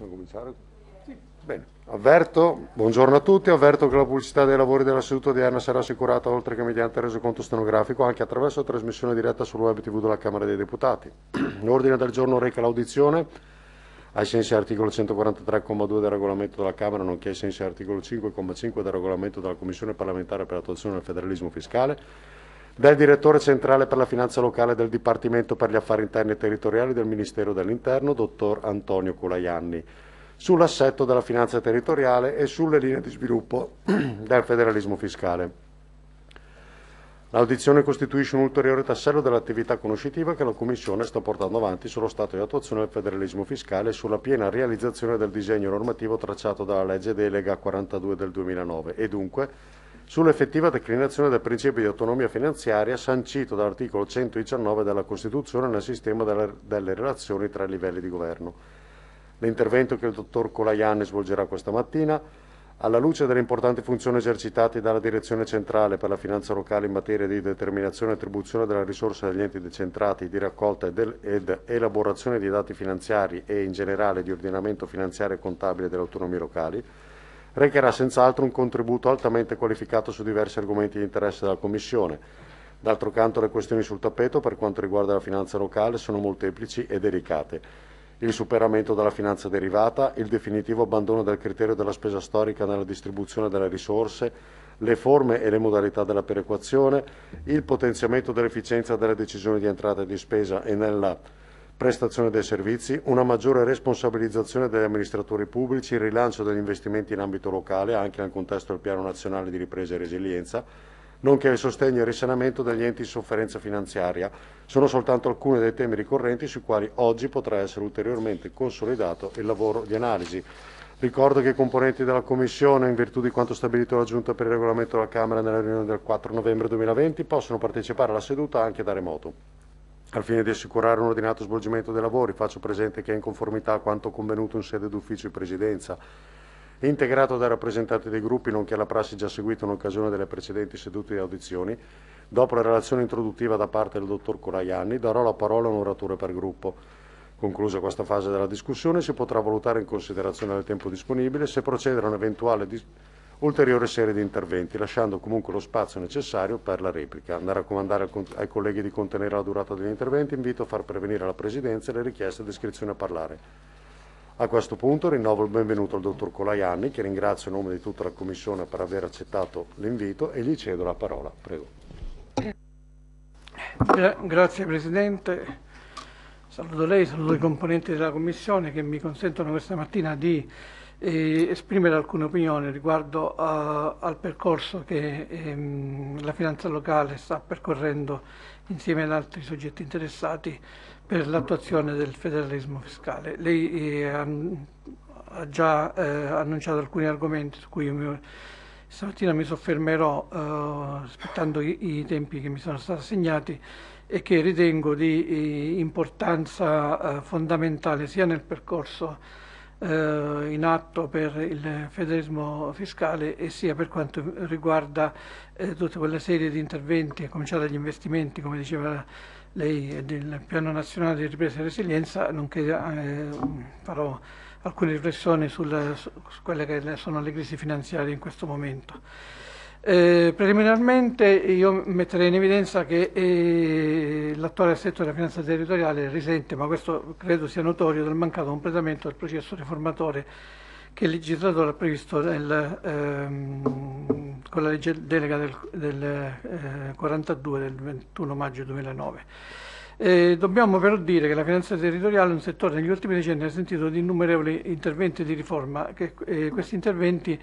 Possiamo cominciare? Sì. Bene, avverto, buongiorno a tutti, avverto che la pubblicità dei lavori della seduta odierna sarà assicurata oltre che mediante resoconto stenografico anche attraverso trasmissione diretta sul web tv della Camera dei Deputati. L'ordine del giorno reca l'audizione ai sensi dell'articolo 143,2 del regolamento della Camera, nonché ai sensi dell'articolo 5,5 del regolamento della Commissione parlamentare per l'attuazione del federalismo fiscale del direttore centrale per la finanza locale del Dipartimento per gli affari interni e territoriali del Ministero dell'Interno, dottor Antonio Colaianni, sull'assetto della finanza territoriale e sulle linee di sviluppo del federalismo fiscale. L'audizione costituisce un ulteriore tassello dell'attività conoscitiva che la Commissione sta portando avanti sullo stato di attuazione del federalismo fiscale e sulla piena realizzazione del disegno normativo tracciato dalla legge delega 42 del 2009 e dunque sull'effettiva declinazione del principio di autonomia finanziaria sancito dall'articolo 119 della Costituzione nel sistema delle, delle relazioni tra i livelli di governo. L'intervento che il dottor Colaiani svolgerà questa mattina, alla luce delle importanti funzioni esercitate dalla Direzione Centrale per la Finanza Locale in materia di determinazione e attribuzione delle risorse agli enti decentrati, di raccolta ed elaborazione di dati finanziari e in generale di ordinamento finanziario e contabile delle autonomie locali, recherà senz'altro un contributo altamente qualificato su diversi argomenti di interesse della Commissione. D'altro canto le questioni sul tappeto per quanto riguarda la finanza locale sono molteplici e delicate. Il superamento della finanza derivata, il definitivo abbandono del criterio della spesa storica nella distribuzione delle risorse, le forme e le modalità della perequazione, il potenziamento dell'efficienza delle decisioni di entrata e di spesa e nella prestazione dei servizi, una maggiore responsabilizzazione degli amministratori pubblici, il rilancio degli investimenti in ambito locale, anche nel contesto del Piano Nazionale di Ripresa e Resilienza, nonché il sostegno e il risanamento degli enti in sofferenza finanziaria. Sono soltanto alcuni dei temi ricorrenti sui quali oggi potrà essere ulteriormente consolidato il lavoro di analisi. Ricordo che i componenti della Commissione, in virtù di quanto stabilito la Giunta per il regolamento della Camera nella riunione del 4 novembre 2020, possono partecipare alla seduta anche da remoto. Al fine di assicurare un ordinato svolgimento dei lavori, faccio presente che è in conformità a quanto convenuto in sede d'ufficio di presidenza, integrato dai rappresentanti dei gruppi, nonché alla prassi già seguita in occasione delle precedenti sedute di audizioni, dopo la relazione introduttiva da parte del dottor Colaianni, darò la parola a un oratore per gruppo. Conclusa questa fase della discussione, si potrà valutare in considerazione del tempo disponibile se procedere a un'eventuale discussione ulteriore serie di interventi, lasciando comunque lo spazio necessario per la replica. Nel raccomandare ai colleghi di contenere la durata degli interventi, invito a far prevenire alla Presidenza le richieste di iscrizione a parlare. A questo punto rinnovo il benvenuto al dottor Colaianni, che ringrazio a nome di tutta la Commissione per aver accettato l'invito e gli cedo la parola. Prego. Grazie Presidente, saluto lei, saluto i componenti della Commissione che mi consentono questa mattina di esprimere alcune opinioni riguardo a, eh, al percorso che ehm, la finanza locale sta percorrendo insieme ad altri soggetti interessati per l'attuazione del federalismo fiscale. Lei eh, ha già eh, annunciato alcuni argomenti su cui mi, stamattina mi soffermerò eh, rispettando i, i, tempi che mi sono stati assegnati e che ritengo di eh, importanza eh, fondamentale sia nel percorso eh, in atto per il federalismo fiscale e sia per quanto riguarda eh, tutta quella serie di interventi, a cominciare dagli investimenti, come diceva lei, del Piano Nazionale di Ripresa e Resilienza, nonché eh, farò alcune riflessioni sulla, su quelle che sono le crisi finanziarie in questo momento. Eh, preliminarmente io metterei in evidenza che eh, l'attuale assetto della finanza territoriale risente, ma questo credo sia notorio, del mancato completamento del processo riformatore che il legislatore ha previsto nel, ehm, con la legge delega del, del eh, 42 del 21 maggio 2009. Eh, dobbiamo però dire che la finanza territoriale è un settore che negli ultimi decenni ha sentito di innumerevoli interventi di riforma, che eh, questi interventi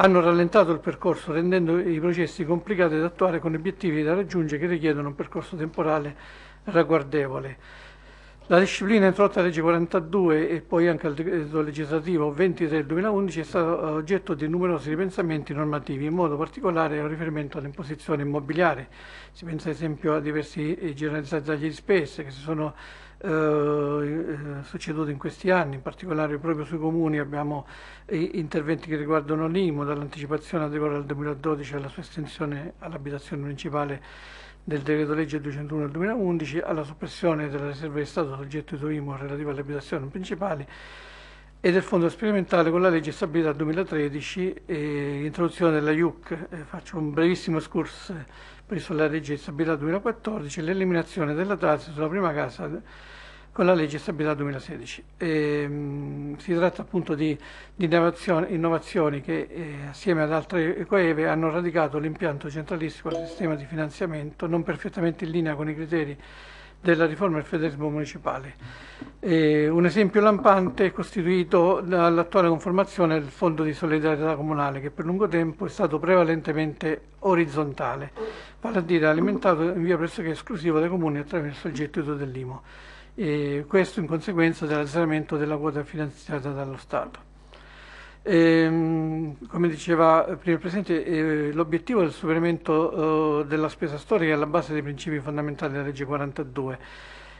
hanno rallentato il percorso rendendo i processi complicati da attuare con obiettivi da raggiungere che richiedono un percorso temporale ragguardevole. La disciplina introdotta alla legge 42 e poi anche al decreto legislativo 23 del 2011 è stata eh, oggetto di numerosi ripensamenti normativi, in modo particolare con riferimento all'imposizione immobiliare. Si pensa ad esempio a diversi eh, generalizzati tagli di spese che si sono eh, eh succedute in questi anni, in particolare proprio sui comuni abbiamo eh, interventi che riguardano l'IMU, dall'anticipazione a decorrere dal 2012 alla sua estensione all'abitazione municipale del decreto legge 201 del 2011, alla soppressione della riserva di Stato soggetto IMU relativa alle abitazioni principali e del fondo sperimentale con la legge stabilita del 2013 e introduzione della IUC. Eh, faccio un brevissimo excursus presso la legge di stabilità 2014 e l'eliminazione della tassa sulla prima casa con la legge di stabilità 2016. E, mh, si tratta appunto di, di innovazioni che eh, assieme ad altre coeve hanno radicato l'impianto centralistico al sistema di finanziamento non perfettamente in linea con i criteri della riforma del federalismo municipale. Eh, un esempio lampante è costituito dall'attuale conformazione del Fondo di solidarietà comunale che per lungo tempo è stato prevalentemente orizzontale, vale a dire alimentato in via pressoché esclusiva dai comuni attraverso il gettito dell'IMO. E questo in conseguenza dell'azzeramento della quota finanziata dallo Stato. E, ehm, come diceva eh, prima il Presidente, eh, l'obiettivo del superamento eh, della spesa storica è alla base dei principi fondamentali della legge 42.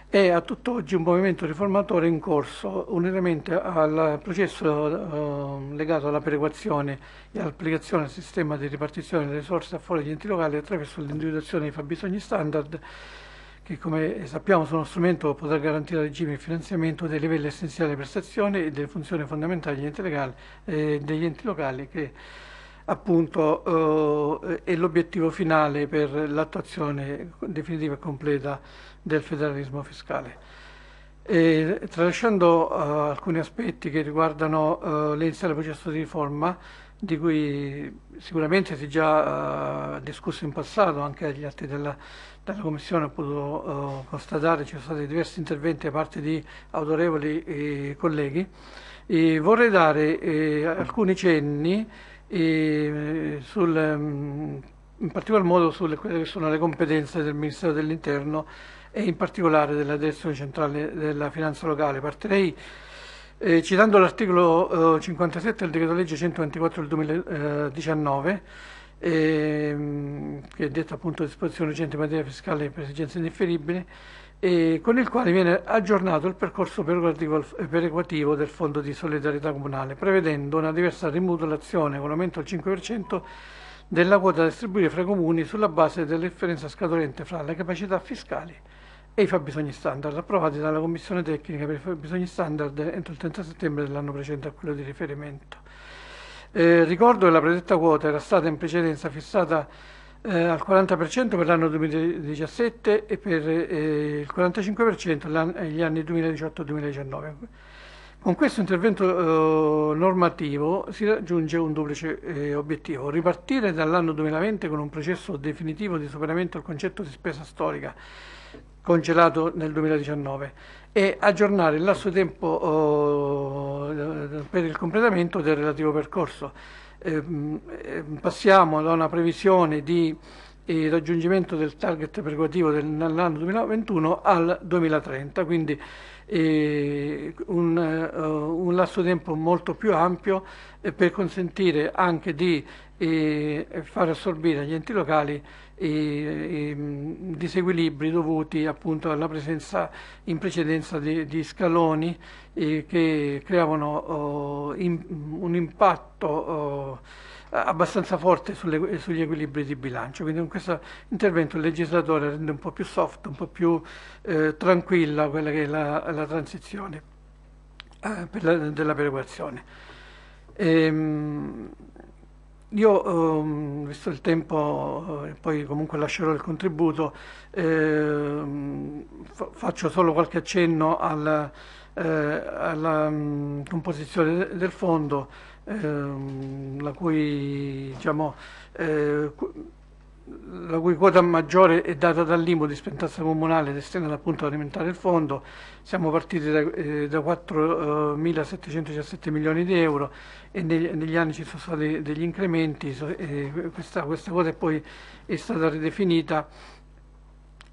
È a tutt'oggi un movimento riformatore in corso, unitamente al processo eh, legato alla perequazione e all'applicazione al sistema di ripartizione delle risorse a fuori degli enti locali attraverso l'individuazione dei fabbisogni standard che come sappiamo sono strumento per poter garantire al regime il finanziamento dei livelli essenziali di prestazione e delle funzioni fondamentali degli enti, legali, eh, degli enti locali che appunto eh, è l'obiettivo finale per l'attuazione definitiva e completa del federalismo fiscale. E, tralasciando uh, alcuni aspetti che riguardano uh, eh, l'inizio processo di riforma, di cui sicuramente si è già uh, discusso in passato anche agli atti della dalla Commissione ho potuto uh, constatare ci sono stati diversi interventi da parte di autorevoli eh, colleghi. E vorrei dare eh, alcuni cenni eh, sul, mm, in particolar modo sulle quelle che sono le competenze del Ministero dell'Interno e in particolare della Direzione Centrale della Finanza Locale. Partirei eh, citando l'articolo 57 eh, del decreto legge 124 del 2019 ehm, che è detta appunto disposizione urgente in materia fiscale per esigenze indifferibili, e con il quale viene aggiornato il percorso perequativo del Fondo di solidarietà comunale, prevedendo una diversa rimodulazione con aumento al 5% della quota da distribuire fra i comuni sulla base della differenza fra le capacità fiscali e i fabbisogni standard approvati dalla Commissione tecnica per i fabbisogni standard entro il 30 settembre dell'anno precedente a quello di riferimento. Eh, ricordo che la predetta quota era stata in precedenza fissata eh, al 40% per l'anno 2017 e per eh, il 45% negli anni 2018-2019. Con questo intervento eh, normativo si raggiunge un duplice eh, obiettivo, ripartire dall'anno 2020 con un processo definitivo di superamento del concetto di spesa storica congelato nel 2019 e aggiornare il lasso tempo oh, per il completamento del relativo percorso. Ehm, ehm, passiamo da una previsione di eh, raggiungimento del target perequativo nell'anno 2021 al 2030, quindi eh, eh, un, lasso tempo molto più ampio per consentire anche di far assorbire agli enti locali e, e mm, disequilibri dovuti appunto alla presenza in precedenza di, di scaloni eh, che creavano oh, in, un impatto oh, abbastanza forte sulle, sugli equilibri di bilancio. Quindi con questo intervento il legislatore rende un po' più soft, un po' più eh, tranquilla quella che è la, la transizione eh, per la, della perequazione. Ehm, io, ehm, visto il tempo, eh, poi comunque lascerò il contributo, ehm, fa faccio solo qualche accenno al, eh, alla mh, mm, composizione del fondo, ehm, la cui diciamo, eh, la cui quota maggiore è data dall'IMU di spettanza comunale destinata appunto ad alimentare il fondo. Siamo partiti da, eh, da 4.717 eh, milioni di euro e negli, negli, anni ci sono stati degli incrementi, eh, questa, questa quota poi è stata ridefinita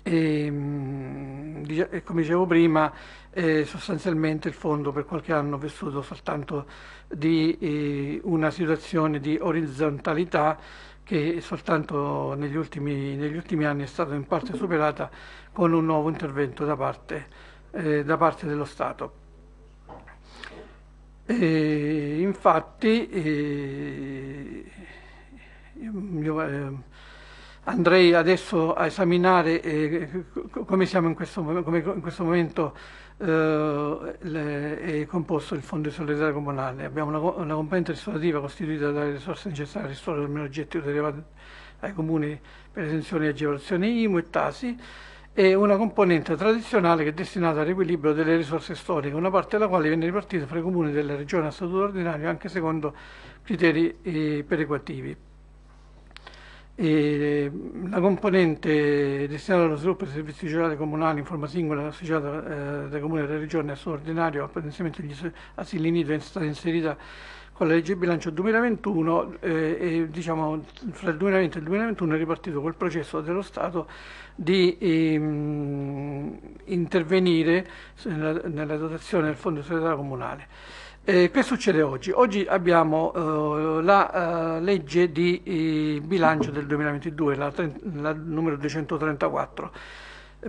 e, mm, e come dicevo prima eh, sostanzialmente il fondo per qualche anno ha vissuto soltanto di eh, una situazione di orizzontalità che soltanto negli ultimi, negli ultimi anni è stata in parte superata con un nuovo intervento da parte, eh, da parte dello Stato. E infatti eh, io, eh, andrei adesso a esaminare eh, come siamo in questo, come in questo momento eh, le, è composto il Fondo di solidarietà comunale. Abbiamo una, una componente risolutiva costituita dalle risorse necessarie al ristoro del meno gettito derivato ai comuni per esenzioni e agevolazioni IMU e TASI e una componente tradizionale che è destinata al riequilibrio delle risorse storiche, una parte della quale viene ripartita fra i comuni della regione a statuto ordinario anche secondo criteri eh, perequativi. E mm, la componente destinata allo sviluppo dei servizi sociali comunali in forma singola associata eh, dai comuni e alle regioni al suo potenziamento degli asili nido è stata inserita con la legge bilancio 2021 eh, e diciamo fra il 2020 e il 2021 è ripartito quel processo dello Stato di ehm, intervenire nella, nella dotazione del Fondo di Solidarietà Comunale. Eh, che succede oggi? Oggi abbiamo eh, la eh, legge di eh, bilancio del 2022, la, la, numero 234.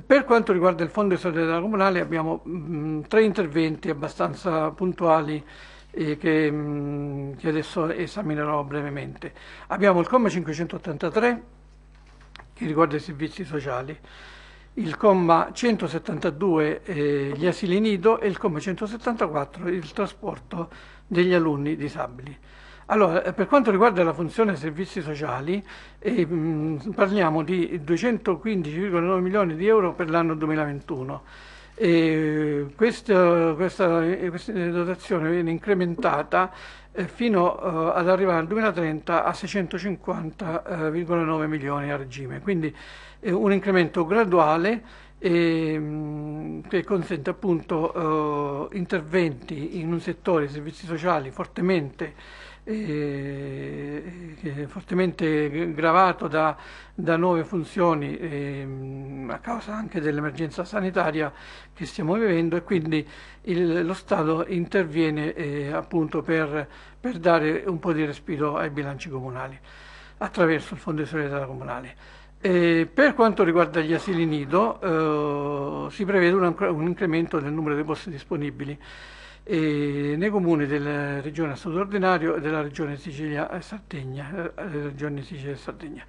Per quanto riguarda il Fondo di solidarietà comunale abbiamo mh, mm, tre interventi abbastanza puntuali eh, che, mh, mm, che adesso esaminerò brevemente. Abbiamo il comma 583 che riguarda i servizi sociali il comma 172 eh, gli asili nido e il comma 174 il trasporto degli alunni disabili. Allora, eh, per quanto riguarda la funzione servizi sociali, eh, parliamo di 215,9 milioni di euro per l'anno 2021. E eh, questa, questa, eh, questa, dotazione viene incrementata fino ad arrivare al 2030 a 650,9 milioni a regime. Quindi eh, un incremento graduale eh, che consente appunto eh, interventi in un settore, dei servizi sociali, fortemente, eh, fortemente gravato da, da, nuove funzioni ehm, a causa anche dell'emergenza sanitaria che stiamo vivendo e quindi il, lo Stato interviene eh, appunto per, per dare un po' di respiro ai bilanci comunali attraverso il Fondo di solidarietà comunale. E per quanto riguarda gli asili nido, eh, si prevede un, un, incremento del numero dei posti disponibili e nei comuni della regione a statuto ordinario e della regione Sicilia e Sardegna. Eh, eh Sicilia e Sardegna.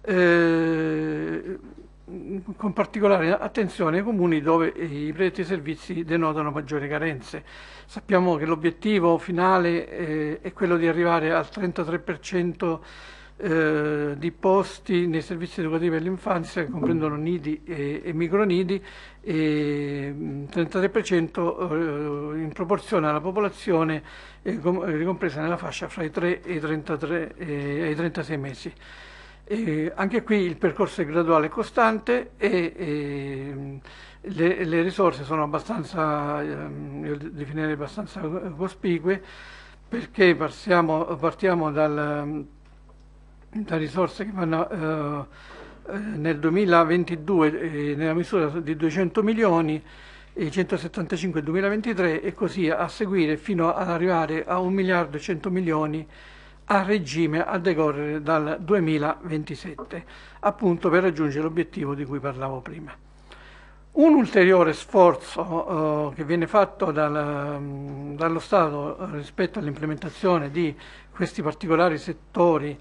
Eh, con particolare attenzione ai comuni dove i predetti servizi denotano maggiori carenze. Sappiamo che l'obiettivo finale eh, è quello di arrivare al 33% eh, di posti nei servizi educativi all'infanzia che comprendono nidi e, e micronidi e 33% eh, in proporzione alla popolazione eh, ricompresa nella fascia fra i 3 e i, 33, e i 36 mesi. E anche qui il percorso è graduale e costante e, e le, le, risorse sono abbastanza, ehm, io definirei abbastanza cospicue perché partiamo, partiamo dal da risorse che vanno eh, eh, nel 2022 eh, nella misura di 200 milioni, e 175 nel 2023 e così a seguire fino ad arrivare a 1 miliardo e 100 milioni a regime a decorrere dal 2027, appunto per raggiungere l'obiettivo di cui parlavo prima. Un ulteriore sforzo eh, che viene fatto dal, dallo Stato rispetto all'implementazione di questi particolari settori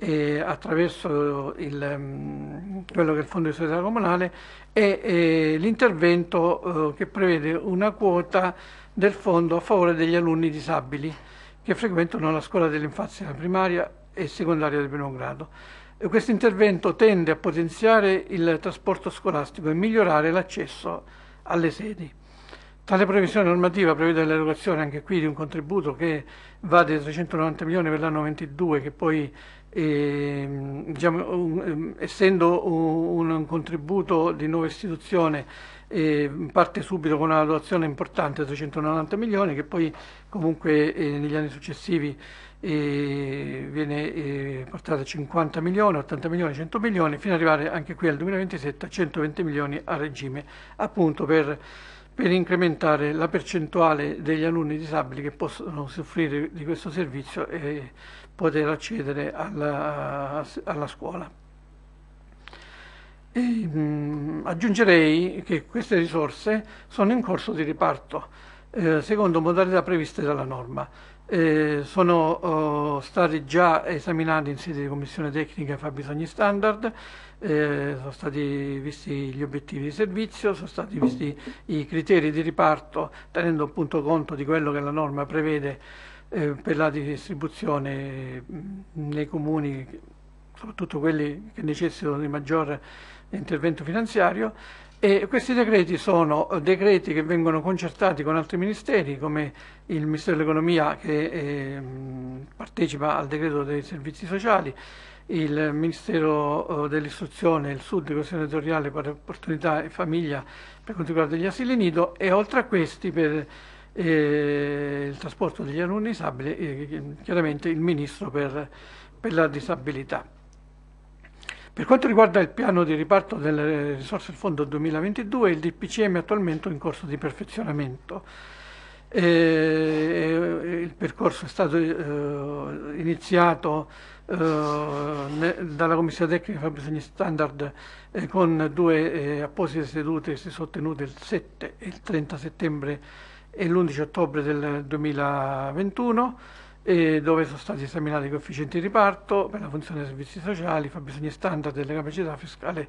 eh, attraverso il, mm, quello che è il Fondo di Solidarietà Comunale e eh, l'intervento eh, che prevede una quota del fondo a favore degli alunni disabili che frequentano la scuola dell'infanzia primaria e secondaria di primo grado. Questo intervento tende a potenziare il trasporto scolastico e migliorare l'accesso alle sedi. Tale previsione normativa prevede l'erogazione anche qui di un contributo che va dai 390 milioni per l'anno 22 che poi e, ehm, diciamo, un, ehm, essendo un, un, contributo di nuova istituzione eh, parte subito con una dotazione importante, 390 milioni, che poi comunque eh, negli anni successivi eh, viene eh, portata a 50 milioni, 80 milioni, 100 milioni, fino ad arrivare anche qui al 2027 a 120 milioni a regime, appunto per per incrementare la percentuale degli alunni disabili che possono soffrire di questo servizio e, eh, poter accedere alla, alla scuola. E, mh, mm, aggiungerei che queste risorse sono in corso di riparto eh, secondo modalità previste dalla norma. Eh, sono oh, stati già esaminati in sede di commissione tecnica e fabbisogni standard, eh, sono stati visti gli obiettivi di servizio, sono stati visti i criteri di riparto tenendo appunto conto di quello che la norma prevede eh, per la distribuzione mm, nei comuni, soprattutto quelli che necessitano di maggior intervento finanziario e questi decreti sono decreti che vengono concertati con altri ministeri come il Ministero dell'Economia che eh, partecipa al decreto dei servizi sociali, il Ministero eh, dell'Istruzione, il Sud, Questione Territoriale per Opportunità e Famiglia per quanto riguarda gli asili nido e oltre a questi per eh, il trasporto degli alunni disabili e eh, chiaramente il Ministro per, per la disabilità. Per quanto riguarda il piano di riparto delle risorse del fondo 2022, il DPCM è attualmente in corso di perfezionamento. Eh, eh, il percorso è stato eh, iniziato eh, dalla Commissione Tecnica dei Fabbisogni Standard eh, con due apposite sedute che si sono tenute il 7 e il 30 settembre e l'11 ottobre del 2021 eh, dove sono stati esaminati i coefficienti di riparto per la funzione dei servizi sociali, i fabbisogni standard delle capacità fiscali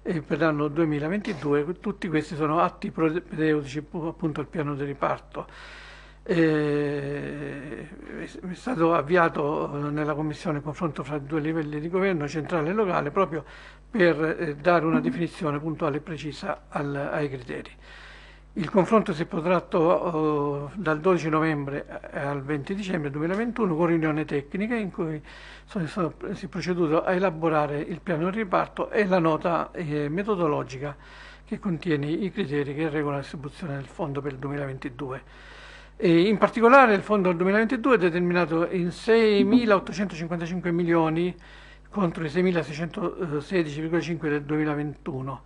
eh, per l'anno 2022. Tutti questi sono atti propedeutici appunto al piano di riparto. Eh, è stato avviato nella Commissione il confronto fra i due livelli di governo, centrale e locale, proprio per eh, dare una definizione puntuale e precisa al, ai criteri. Il confronto si è protratto uh, oh, dal 12 novembre eh, al 20 dicembre 2021 con riunione tecnica in cui sono, sono, si è proceduto a elaborare il piano di riparto e la nota eh, metodologica che contiene i criteri che regolano la distribuzione del fondo per il 2022. E in particolare il fondo del 2022 è determinato in 6.855 milioni contro i 6.616,5 del 2021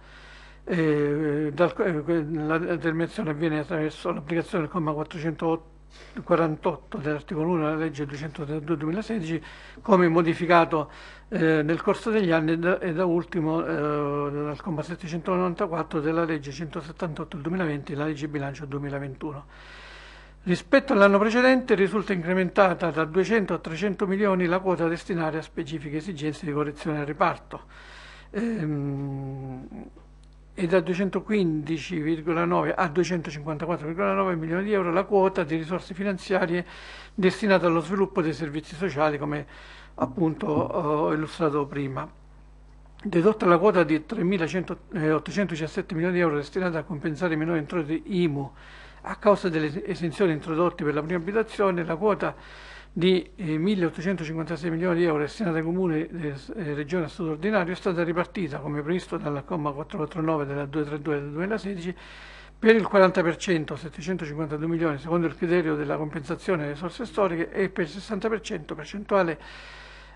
eh, dal, eh, la determinazione avviene attraverso l'applicazione del comma 448 dell'articolo 1 della legge 232 2016 come modificato eh, nel corso degli anni e da, e da ultimo eh, dal comma 794 della legge 178 del 2020 e la legge bilancio 2021. Rispetto all'anno precedente risulta incrementata da 200 a 300 milioni la quota destinata a specifiche esigenze di correzione al riparto. Ehm, e da 215,9 a 254,9 milioni di euro la quota di risorse finanziarie destinate allo sviluppo dei servizi sociali come appunto ho eh, illustrato prima. Dedotta la quota di 3.817 eh, milioni di euro destinata a compensare i minori introiti IMU a causa delle esenzioni introdotte per la prima abitazione, la quota di 1.856 eh, milioni di euro destinata ai comuni e eh, regioni a statuto ordinario è stata ripartita, come previsto dal comma 449 della 232 del 2016, per il 40% 752 milioni secondo il criterio della compensazione delle risorse storiche e per il 60% percentuale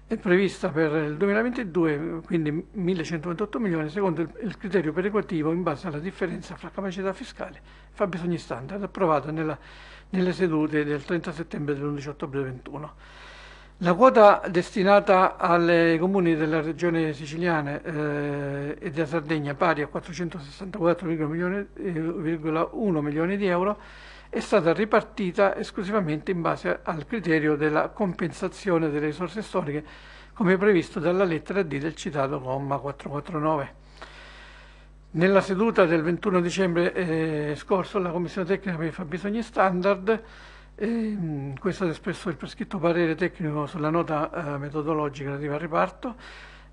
è eh, prevista per il 2022, quindi 1.128 milioni secondo il criterio perequativo in base alla differenza fra capacità fiscale e fabbisogni standard approvato nella nelle sedute del 30 settembre e dell'11 ottobre 2021. La quota destinata alle comuni della regione siciliana eh, e della Sardegna pari a 464,1 eh, milioni di euro è stata ripartita esclusivamente in base al criterio della compensazione delle risorse storiche come previsto dalla lettera D del citato comma 449. Nella seduta del 21 dicembre eh, scorso la Commissione tecnica per i fabbisogni standard, eh, questo ha espresso il prescritto parere tecnico sulla nota eh, metodologica relativa al riparto,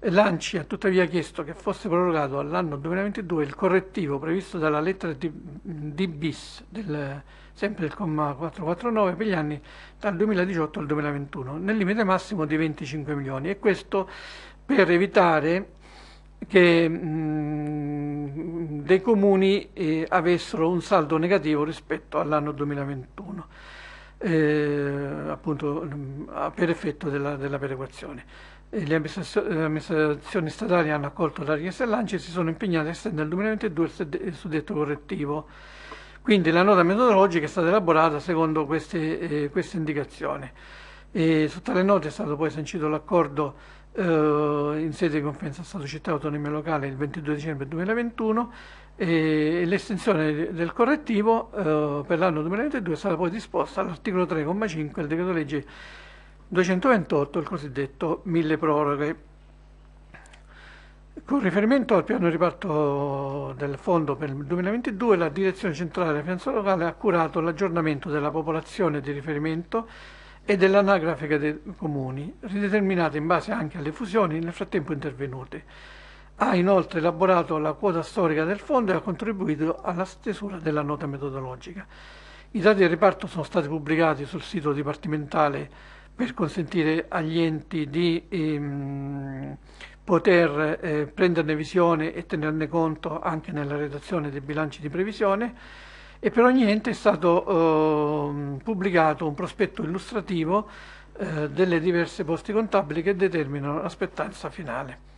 L'ANCI ha tuttavia chiesto che fosse prorogato all'anno 2022 il correttivo previsto dalla lettera D, mm, D bis, del, sempre del comma 449, per gli anni dal 2018 al 2021, nel limite massimo di 25 milioni e questo per evitare che mm, dei comuni eh, avessero un saldo negativo rispetto all'anno 2021, eh, appunto mh, mm, per effetto della, della perequazione. Eh, le, amministrazioni, statali hanno accolto la richiesta dell'ANCI e si sono impegnate a estendere nel 2022 il suddetto correttivo. Quindi la nota metodologica è stata elaborata secondo queste, eh, queste indicazioni. E su tale nota è stato poi sancito l'accordo eh, in sede di conferenza Stato-Città Autonomia Locale il 22 dicembre 2021 e l'estensione del correttivo eh, per l'anno 2022 è stata poi disposta all'articolo 3,5 del decreto legge 228, il cosiddetto mille proroghe. Con riferimento al piano di riparto del fondo per il 2022, la Direzione Centrale della Finanza Locale ha curato l'aggiornamento della popolazione di riferimento e dell'anagrafica dei comuni, rideterminata in base anche alle fusioni nel frattempo intervenute. Ha inoltre elaborato la quota storica del fondo e ha contribuito alla stesura della nota metodologica. I dati del reparto sono stati pubblicati sul sito dipartimentale per consentire agli enti di ehm, poter eh, prenderne visione e tenerne conto anche nella redazione dei bilanci di previsione e per ogni ente è stato eh, pubblicato un prospetto illustrativo eh, delle diverse posti contabili che determinano l'aspettanza finale.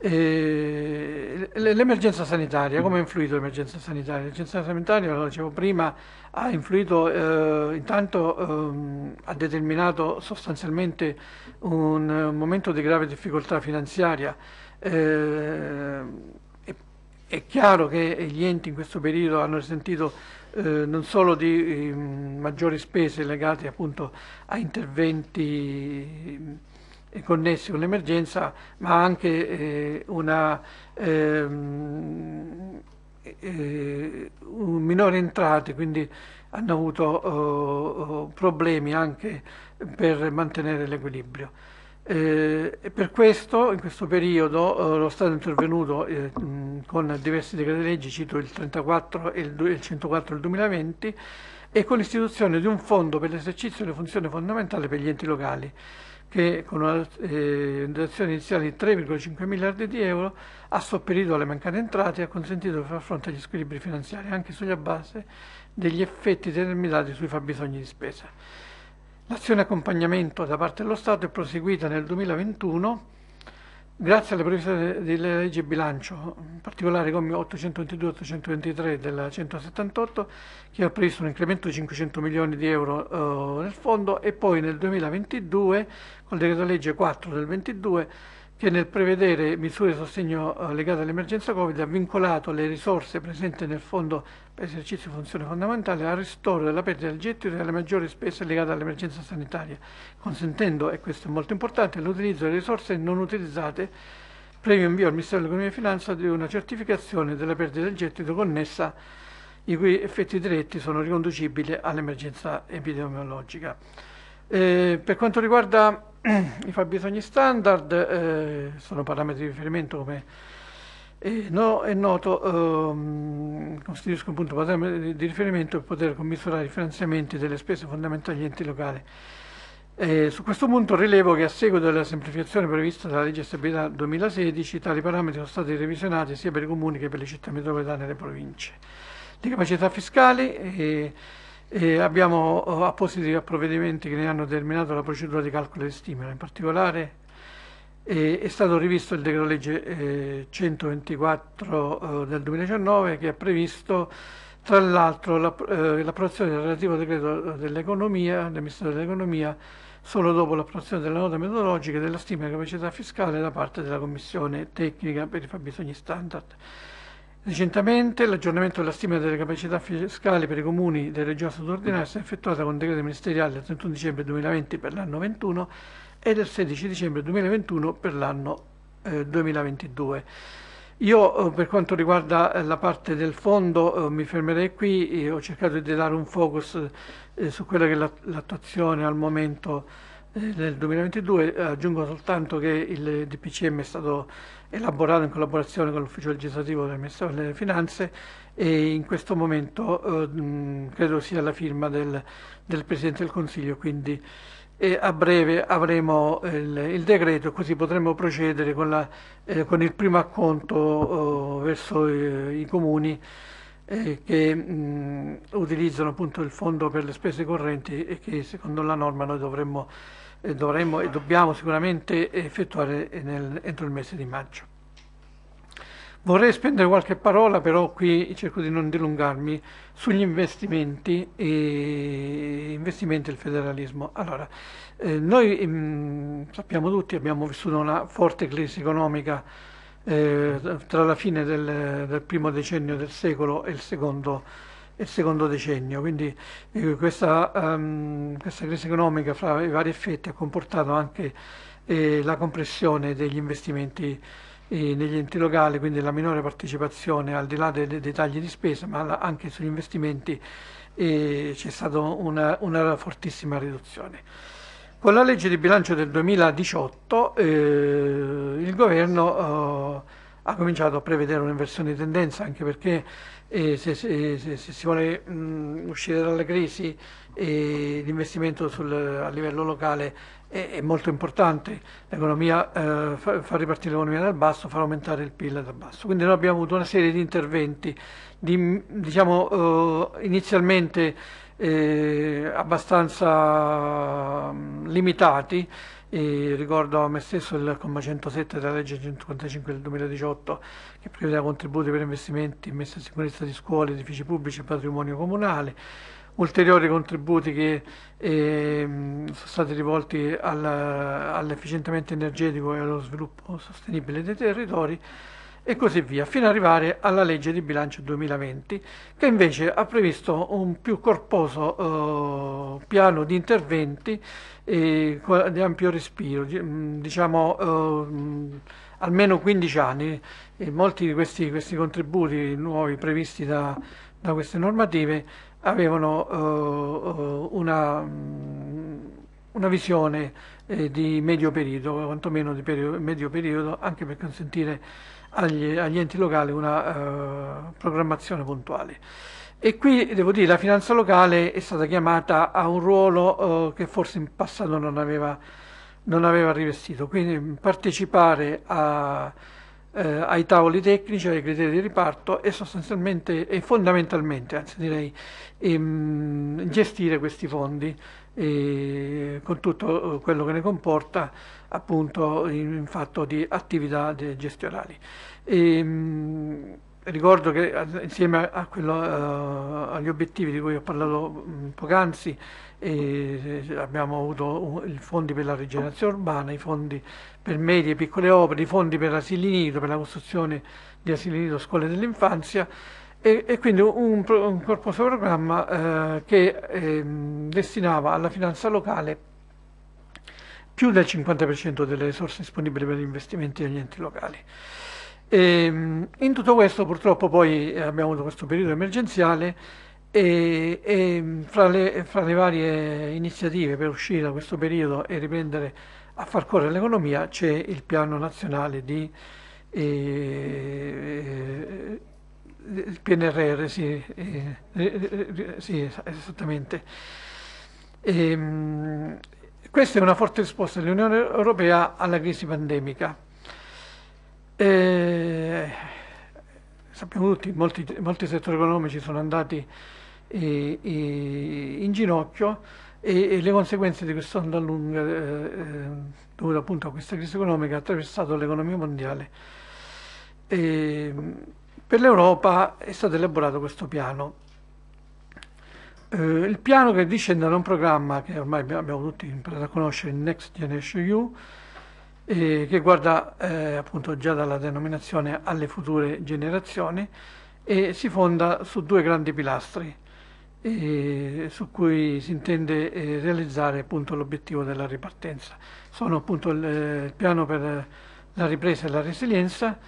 L'emergenza sanitaria, come ha influito l'emergenza sanitaria? L'emergenza sanitaria, lo dicevo prima, ha influito, eh, intanto eh, ha determinato sostanzialmente un, un momento di grave difficoltà finanziaria. Eh, è chiaro che gli enti in questo periodo hanno risentito eh, non solo di eh, maggiori spese legate appunto a interventi ehm, connessi con l'emergenza, ma anche eh, una, ehm, eh, un minore entrate, quindi hanno avuto oh, oh problemi anche per mantenere l'equilibrio. Eh, e per questo, in questo periodo, eh, lo Stato è intervenuto eh, con diversi decreti leggi, cito il 34 e il, il 104 del 2020, e con l'istituzione di un fondo per l'esercizio delle funzioni fondamentali per gli enti locali, che con una eh, dotazione iniziale di 3,5 miliardi di euro ha sopperito alle mancate entrate e ha consentito di far fronte agli squilibri finanziari anche sulla base degli effetti determinati sui fabbisogni di spesa. L'azione accompagnamento da parte dello Stato è proseguita nel 2021 grazie alle previsioni delle leggi bilancio, in particolare i commi 822 823 della 178, che ha previsto un incremento di 500 milioni di euro eh, nel fondo e poi nel 2022, con il decreto legge 4 del 22, che nel prevedere misure di sostegno eh, legate all'emergenza Covid ha vincolato le risorse presenti nel fondo per esercizio di funzione fondamentale al ristoro della perdita del gettito e alle maggiori spese legate all'emergenza sanitaria, consentendo, e questo è molto importante, l'utilizzo delle risorse non utilizzate previo invio al Ministero dell'Economia e Finanza di una certificazione della perdita del gettito connessa i cui effetti diretti sono riconducibili all'emergenza epidemiologica. Eh, per quanto riguarda I fabbisogni standard eh, sono parametri di riferimento come eh, no, è noto, ehm, costituiscono appunto parametri di, di riferimento per poter commisurare i finanziamenti delle spese fondamentali agli enti locali. Eh, su questo punto rilevo che a seguito della semplificazione prevista dalla legge stabilità 2016 tali parametri sono stati revisionati sia per i comuni che per le città metropolitane e le province. Le capacità fiscali... Eh, e abbiamo oh, appositi provvedimenti che ne hanno determinato la procedura di calcolo di stimolo. In particolare è stato rivisto il decreto legge 124 eh, del 2019 che ha previsto tra l'altro eh, l'approvazione del relativo decreto eh, dell'economia, del Ministero dell'Economia solo dopo l'approvazione della nota metodologica e della stima di capacità fiscale da parte della Commissione tecnica per i fabbisogni standard. Recentemente l'aggiornamento della stima delle capacità fiscali per i comuni delle regioni subordinate è effettuata con decreto ministeriale del 31 dicembre 2020 per l'anno 21 e del 16 dicembre 2021 per l'anno eh, 2022. Io eh, per quanto riguarda eh, la parte del fondo eh, mi fermerei qui, ho cercato di dare un focus su quella che è l'attuazione al momento eh, nel 2022 eh, aggiungo soltanto che il DPCM è stato elaborato in collaborazione con l'Ufficio legislativo del Ministero delle Finanze e in questo momento eh, credo sia la firma del, del Presidente del Consiglio, quindi eh, a breve avremo il, il decreto così potremo procedere con, la, eh, con il primo acconto eh, verso i comuni che mh, utilizzano appunto il fondo per le spese correnti e che secondo la norma noi dovremmo dovremmo e dobbiamo sicuramente effettuare nel, entro il mese di maggio. Vorrei spendere qualche parola, però qui cerco di non dilungarmi, sugli investimenti e investimenti del federalismo. Allora, eh, noi mh, mm, sappiamo tutti, abbiamo vissuto una forte crisi economica eh, tra la fine del, del primo decennio del secolo e il secondo decennio e secondo decennio, quindi eh, questa, um, questa crisi economica fra i vari effetti ha comportato anche eh, la compressione degli investimenti eh, negli enti locali, quindi la minore partecipazione al di là dei, dei tagli di spesa, ma la, anche sugli investimenti eh, c'è stata una, una fortissima riduzione. Con la legge di bilancio del 2018 eh, il governo eh, ha cominciato a prevedere un'inversione di tendenza anche perché eh, se, se, se, se, si vuole mh, mm, uscire dalla crisi eh, l'investimento sul, a livello locale è, è molto importante, l'economia eh, fa, fa, ripartire l'economia dal basso, fa aumentare il PIL dal basso. Quindi noi abbiamo avuto una serie di interventi di, diciamo, eh, inizialmente eh, abbastanza mm, limitati e ricordo a me stesso il comma 107 della legge 155 del 2018 che prevedeva contributi per investimenti, in messa in sicurezza di scuole, edifici pubblici e patrimonio comunale ulteriori contributi che eh, sono stati rivolti all'efficientamento energetico e allo sviluppo sostenibile dei territori e così via, fino ad arrivare alla legge di bilancio 2020, che invece ha previsto un più corposo eh, piano di interventi eh, di ampio respiro, mm, diciamo eh, mm, almeno 15 anni, e molti di questi, questi contributi nuovi previsti da, da queste normative avevano eh, eh, una, mm, una visione eh, di medio periodo, quantomeno di perio medio periodo, anche per consentire agli, agli enti locali una eh, programmazione puntuale. E qui devo dire la finanza locale è stata chiamata a un ruolo eh, che forse in passato non aveva, non aveva rivestito, quindi partecipare a, eh, ai tavoli tecnici, ai criteri di riparto e sostanzialmente e fondamentalmente, anzi direi, ehm, gestire questi fondi eh, con tutto eh, quello che ne comporta appunto in fatto di attività gestionali. E, ehm, ricordo che insieme quello, uh, agli obiettivi di cui ho parlato mm, poc'anzi eh, abbiamo avuto i fondi per la rigenerazione urbana, i fondi per medie e piccole opere, i fondi per asili nido, per la costruzione di asili nido scuole dell'infanzia e, e, quindi un, un corposo programma eh, che eh, destinava alla finanza locale più del 50% delle risorse disponibili per gli investimenti degli enti locali. E, ehm, in tutto questo purtroppo poi eh, abbiamo avuto questo periodo emergenziale e, e fra, le, fra, le, varie iniziative per uscire da questo periodo e riprendere a far correre l'economia c'è il piano nazionale di eh, eh PNRR, sì, eh, eh sì esattamente. E, ehm, questa è una forte risposta dell'Unione Europea alla crisi pandemica. E, eh, sappiamo tutti, molti, molti settori economici sono andati e, eh, e in ginocchio e, e, le conseguenze di questa onda lunga eh, eh dovuta appunto a questa crisi economica ha attraversato l'economia mondiale. Ehm, per l'Europa è stato elaborato questo piano eh, il piano che discende da un programma che ormai abbiamo tutti imparato a conoscere, il Next Generation EU, eh, che guarda eh, appunto già dalla denominazione alle future generazioni e si fonda su due grandi pilastri su cui si intende eh, realizzare appunto l'obiettivo della ripartenza. Sono appunto il, eh, il piano per la ripresa e la resilienza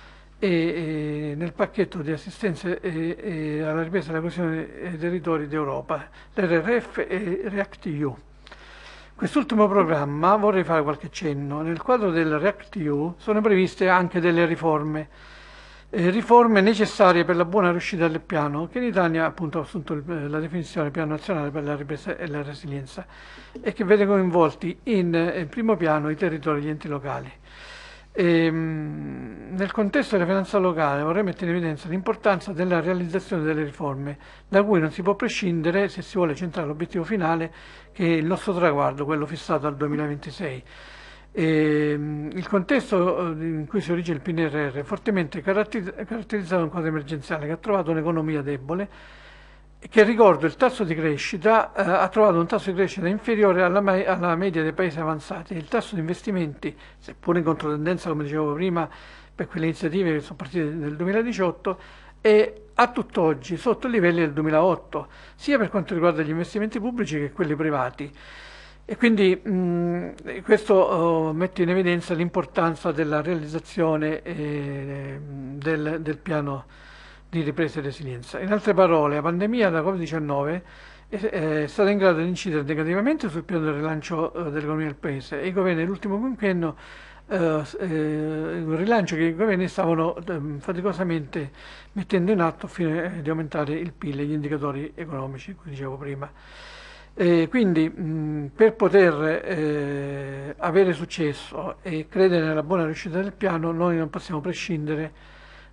e nel pacchetto di assistenza alla ripresa e alla coesione dei territori d'Europa, l'RRF e REACT-EU. Quest'ultimo programma vorrei fare qualche cenno. Nel quadro del REACT-EU sono previste anche delle riforme, riforme necessarie per la buona riuscita del piano, che in Italia appunto, ha assunto la definizione Piano Nazionale per la Ripresa e la Resilienza e che vede coinvolti in primo piano i territori e gli enti locali. E, ehm, nel contesto della finanza locale vorrei mettere in evidenza l'importanza della realizzazione delle riforme, da cui non si può prescindere se si vuole centrare l'obiettivo finale, che è il nostro traguardo, quello fissato al 2026. E, ehm, il contesto eh, in cui si origina il PNRR è fortemente caratterizzato da un quadro emergenziale che ha trovato un'economia debole che ricordo il tasso di crescita eh, ha trovato un tasso di crescita inferiore alla, me- alla media dei paesi avanzati. Il tasso di investimenti, seppur in controtendenza, come dicevo prima, per quelle iniziative che sono partite nel 2018, è a tutt'oggi sotto i livelli del 2008, sia per quanto riguarda gli investimenti pubblici che quelli privati. E quindi mh, mm, questo uh, mette in evidenza l'importanza della realizzazione eh, del, del piano di ripresa e resilienza. In altre parole, la pandemia da Covid-19 è stata in grado di incidere negativamente sul piano del rilancio eh, dell'economia del Paese e i governi nell'ultimo quinquennio un eh, eh, rilancio che i governi stavano ehm, faticosamente mettendo in atto al fine di aumentare il PIL e gli indicatori economici, come dicevo prima. Eh, quindi per poter avere successo e credere nella buona riuscita del piano noi non possiamo prescindere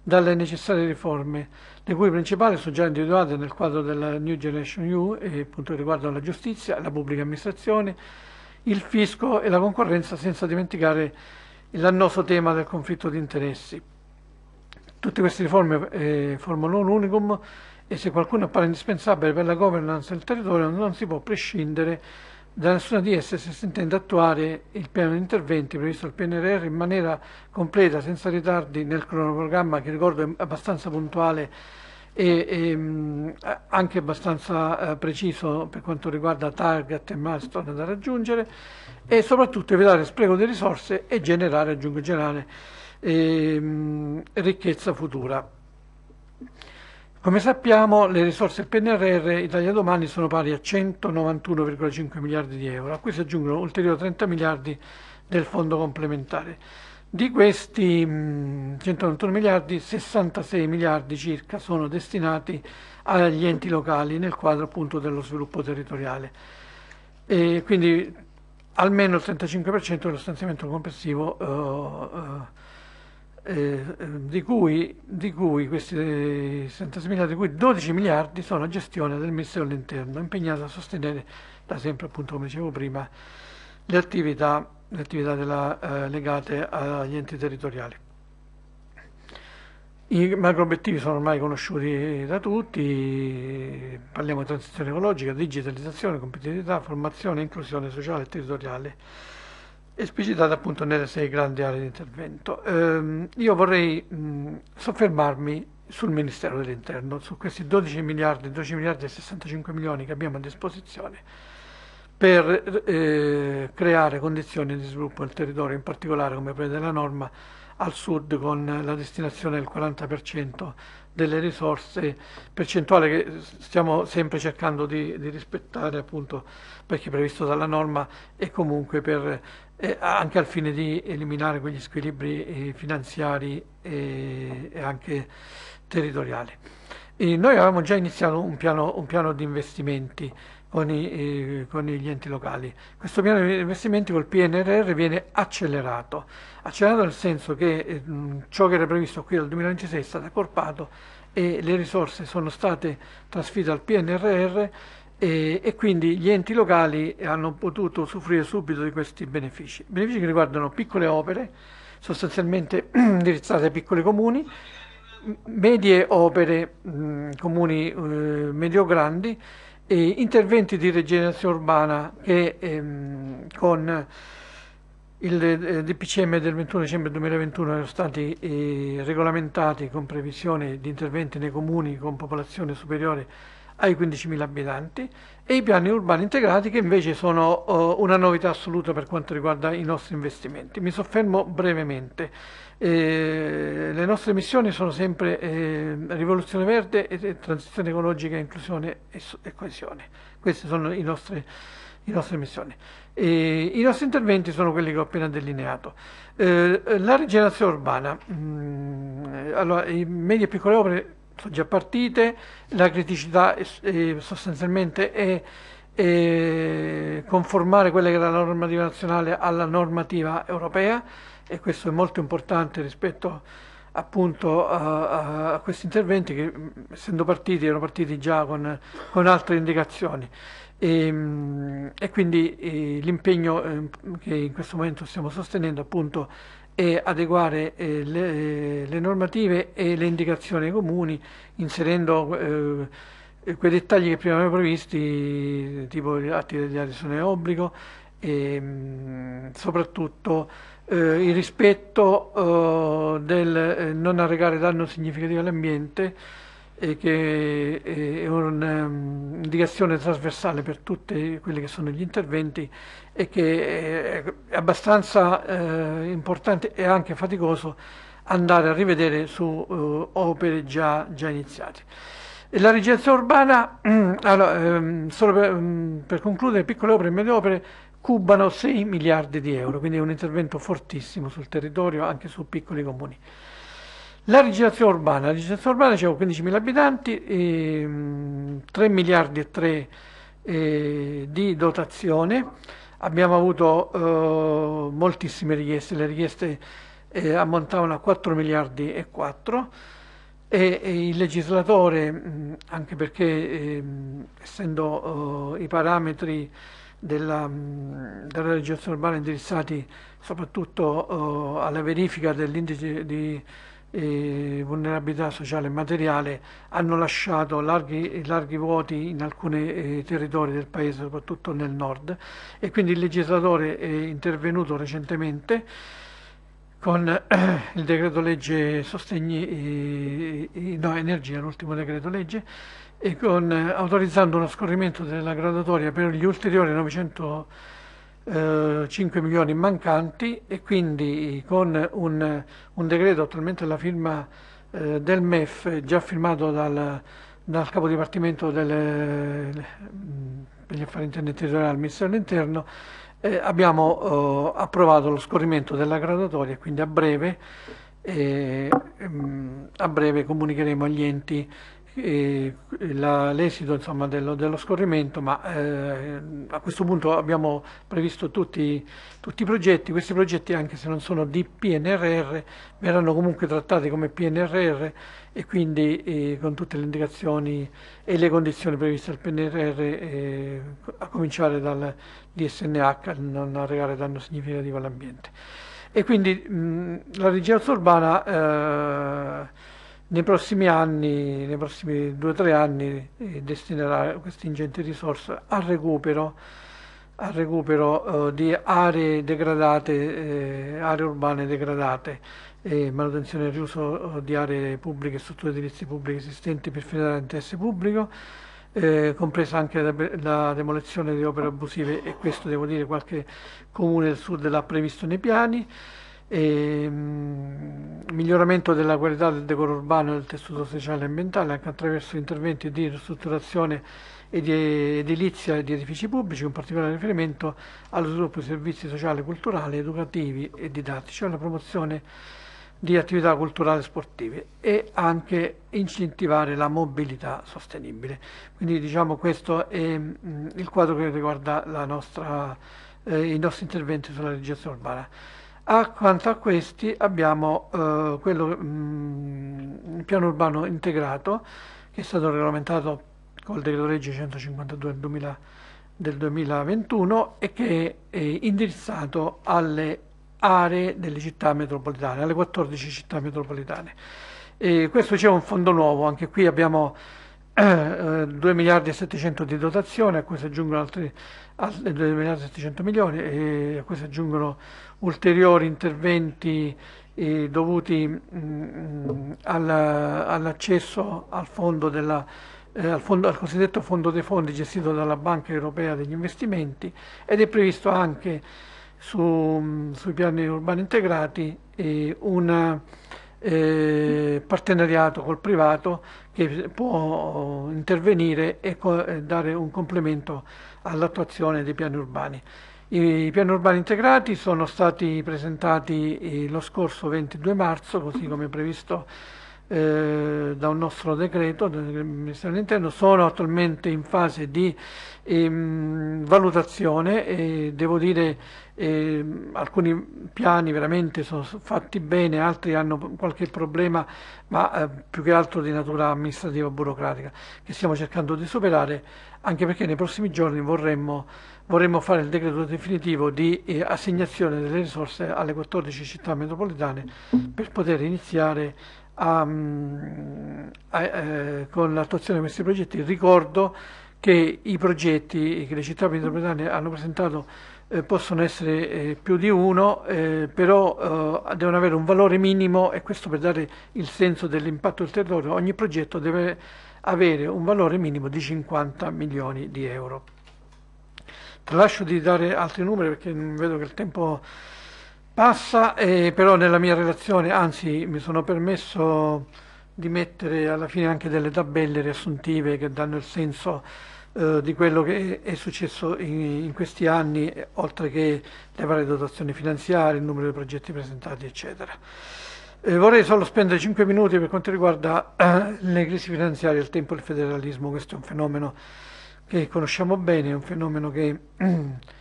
dalle necessarie riforme, le cui principali sono già individuate nel quadro della New Generation EU e appunto riguardano la giustizia, la pubblica amministrazione, il fisco e la concorrenza, senza dimenticare l'annoso tema del conflitto di interessi. Tutte queste riforme eh, formano un unicum e se qualcuno appare indispensabile per la governance del territorio non si può prescindere da nessuna di esse si intende attuare il piano di interventi previsto dal PNRR in maniera completa, senza ritardi nel cronoprogramma che ricordo è abbastanza puntuale e, e ehm, anche abbastanza eh, preciso per quanto riguarda target e milestone da raggiungere e soprattutto evitare spreco di risorse e generare, aggiungo generale, eh, ricchezza futura. Come sappiamo le risorse PNRR Italia Domani sono pari a 191,5 miliardi di euro, a cui si aggiungono ulteriori 30 miliardi del fondo complementare. Di questi 191 mm, miliardi, 66 miliardi circa sono destinati agli enti locali nel quadro appunto dello sviluppo territoriale. E quindi almeno il 35% dello stanziamento complessivo eh, eh eh, eh, di, cui, di cui, questi 66 eh, miliardi, di cui 12 miliardi sono a gestione del Ministero dell'Interno, impegnato a sostenere da sempre, appunto, come dicevo prima, le attività, le attività della, eh, legate agli enti territoriali. I macro obiettivi sono ormai conosciuti da tutti, parliamo di transizione ecologica, digitalizzazione, competitività, formazione, inclusione sociale e territoriale esplicitate appunto nelle sei grandi aree di intervento. Eh, io vorrei mh, soffermarmi sul Ministero dell'Interno, su questi 12 miliardi, 12 miliardi e 65 milioni che abbiamo a disposizione per eh, creare condizioni di sviluppo del territorio, in particolare come prevede la norma al sud con la destinazione del 40% delle risorse, percentuale che stiamo sempre cercando di, di rispettare appunto perché previsto dalla norma e comunque per eh, anche al fine di eliminare quegli squilibri eh, finanziari e, e, anche territoriali. E noi avevamo già iniziato un piano, un piano di investimenti con, i, eh, con, gli enti locali. Questo piano di investimenti col PNRR viene accelerato, accelerato nel senso che eh, ciò che era previsto qui dal 2026 è stato accorpato e le risorse sono state trasferite al PNRR e, e, quindi gli enti locali hanno potuto soffrire subito di questi benefici. Benefici che riguardano piccole opere, sostanzialmente indirizzate ai piccoli comuni, medie opere, mh, comuni eh, medio-grandi, e interventi di rigenerazione urbana che ehm, con il eh, DPCM del 21 dicembre 2021 erano stati eh, regolamentati con previsione di interventi nei comuni con popolazione superiore a ai 15.000 abitanti e i piani urbani integrati che invece sono uh, una novità assoluta per quanto riguarda i nostri investimenti. Mi soffermo brevemente. Eh, le nostre missioni sono sempre eh, rivoluzione verde, e, transizione ecologica, inclusione e, e coesione. Queste sono i nostri le nostre missioni. E I nostri interventi sono quelli che ho appena delineato. Eh, la rigenerazione urbana, mh, mm, allora, i medie e piccole opere sono già partite, la criticità è, è sostanzialmente è, è conformare quella che era la normativa nazionale alla normativa europea e questo è molto importante rispetto appunto a, a questi interventi che essendo partiti erano partiti già con, con altre indicazioni. E, ehm, e, quindi eh, l'impegno ehm, che in questo momento stiamo sostenendo appunto e adeguare eh, le, eh, le, normative e le indicazioni comuni inserendo eh, quei dettagli che prima avevo previsti, tipo gli atti delegati sono in obbligo e mh, mm, soprattutto eh, il rispetto eh, del eh, non arrecare danno significativo all'ambiente e che è un'indicazione ehm, trasversale per tutti quelli che sono gli interventi e che è abbastanza eh, importante e anche faticoso andare a rivedere su eh, opere già, già iniziate. E la regenza urbana, allora, ehm, solo per, mm, per concludere, piccole opere e medie opere cubano 6 miliardi di euro, quindi è un intervento fortissimo sul territorio, anche su piccoli comuni. La legislazione urbana, la legislazione urbana dicevo 15.000 abitanti, ehm, 3 miliardi e 3 eh, di dotazione, abbiamo avuto eh, moltissime richieste, le richieste eh, ammontavano a 4 miliardi e 4 e, e il legislatore, anche perché ehm, essendo eh, i parametri della, della legislazione urbana indirizzati soprattutto eh, alla verifica dell'indice di eh, vulnerabilità sociale e materiale hanno lasciato larghi, larghi vuoti in alcuni eh, territori del paese, soprattutto nel nord, e quindi il legislatore è intervenuto recentemente con eh, il decreto legge sostegni, eh, no, energia, l'ultimo decreto legge, e con, eh, autorizzando uno scorrimento della graduatoria per gli ulteriori 900 5 eh, milioni mancanti e quindi con un, un decreto attualmente alla firma eh, del MEF già firmato dal, dal capo dipartimento delle, degli affari interni territoriali al Ministero dell'Interno eh, abbiamo eh, approvato lo scorrimento della graduatoria quindi a breve, eh, ehm, a breve comunicheremo agli enti l'esito dello, dello, scorrimento, ma eh, a questo punto abbiamo previsto tutti, tutti, i progetti, questi progetti anche se non sono di PNRR verranno comunque trattati come PNRR e quindi eh, con tutte le indicazioni e le condizioni previste dal PNRR eh, a cominciare dal DSNH non arrecare danno significativo all'ambiente. E quindi mh, mm, la rigenerazione urbana eh, nei prossimi anni, nei prossimi due o tre anni, eh, destinerà queste ingenti risorse al recupero, al recupero eh, di aree degradate, eh, aree urbane degradate e eh, manutenzione e riuso eh, di aree pubbliche e strutture di edilizie pubbliche esistenti per finalizzare l'interesse pubblico, eh, compresa anche la, la, demolizione di opere abusive e questo devo dire qualche comune del sud l'ha previsto nei piani e, ehm, miglioramento della qualità del decoro urbano e del tessuto sociale e ambientale anche attraverso interventi di ristrutturazione ed edilizia di edifici pubblici, con particolare riferimento allo sviluppo di servizi sociali, culturali, educativi e didattici, alla promozione di attività culturali e sportive e anche incentivare la mobilità sostenibile. Quindi diciamo questo è mm, il quadro che riguarda nostra, eh, i nostri interventi sulla legislazione urbana. A quanto a questi abbiamo eh, quello, mh, mm, il piano urbano integrato che è stato regolamentato col decreto legge 152 del, 2000, del 2021 e che è indirizzato alle aree delle città metropolitane, alle 14 città metropolitane. E questo c'è un fondo nuovo, anche qui abbiamo 2 eh, eh, miliardi e 700 di dotazione, a cui si aggiungono altri 2 eh, miliardi e 700 milioni e a cui si aggiungono ulteriori interventi dovuti mh, mm, mm, al, all'accesso al fondo della eh, al, fondo, al, cosiddetto fondo dei fondi gestito dalla Banca Europea degli Investimenti ed è previsto anche su, mm, sui piani urbani integrati eh, una, eh, partenariato col privato che può intervenire e dare un complemento all'attuazione dei piani urbani. I piani urbani integrati sono stati presentati eh, lo scorso 22 marzo, così come previsto eh, da un nostro decreto del Ministero dell'Interno, sono attualmente in fase di ehm, valutazione e devo dire eh, alcuni piani veramente sono fatti bene, altri hanno qualche problema, ma eh, più che altro di natura amministrativa burocratica che stiamo cercando di superare, anche perché nei prossimi giorni vorremmo, vorremmo fare il decreto definitivo di eh, assegnazione delle risorse alle 14 città metropolitane per poter iniziare a, a, eh, eh, con l'attuazione di questi progetti. Ricordo che i progetti che le città metropolitane hanno presentato eh, possono essere eh, più di uno, eh, però eh, devono avere un valore minimo e questo per dare il senso dell'impatto del territorio. Ogni progetto deve avere un valore minimo di 50 milioni di euro. Tralascio di dare altri numeri perché vedo che il tempo Passa, eh, però nella mia relazione, anzi mi sono permesso di mettere alla fine anche delle tabelle riassuntive che danno il senso eh, di quello che è successo in, in questi anni, oltre che le varie dotazioni finanziarie, il numero di progetti presentati, eccetera. Eh, vorrei solo spendere 5 minuti per quanto riguarda eh, le crisi finanziarie, il tempo e il federalismo. Questo è un fenomeno che conosciamo bene, è un fenomeno che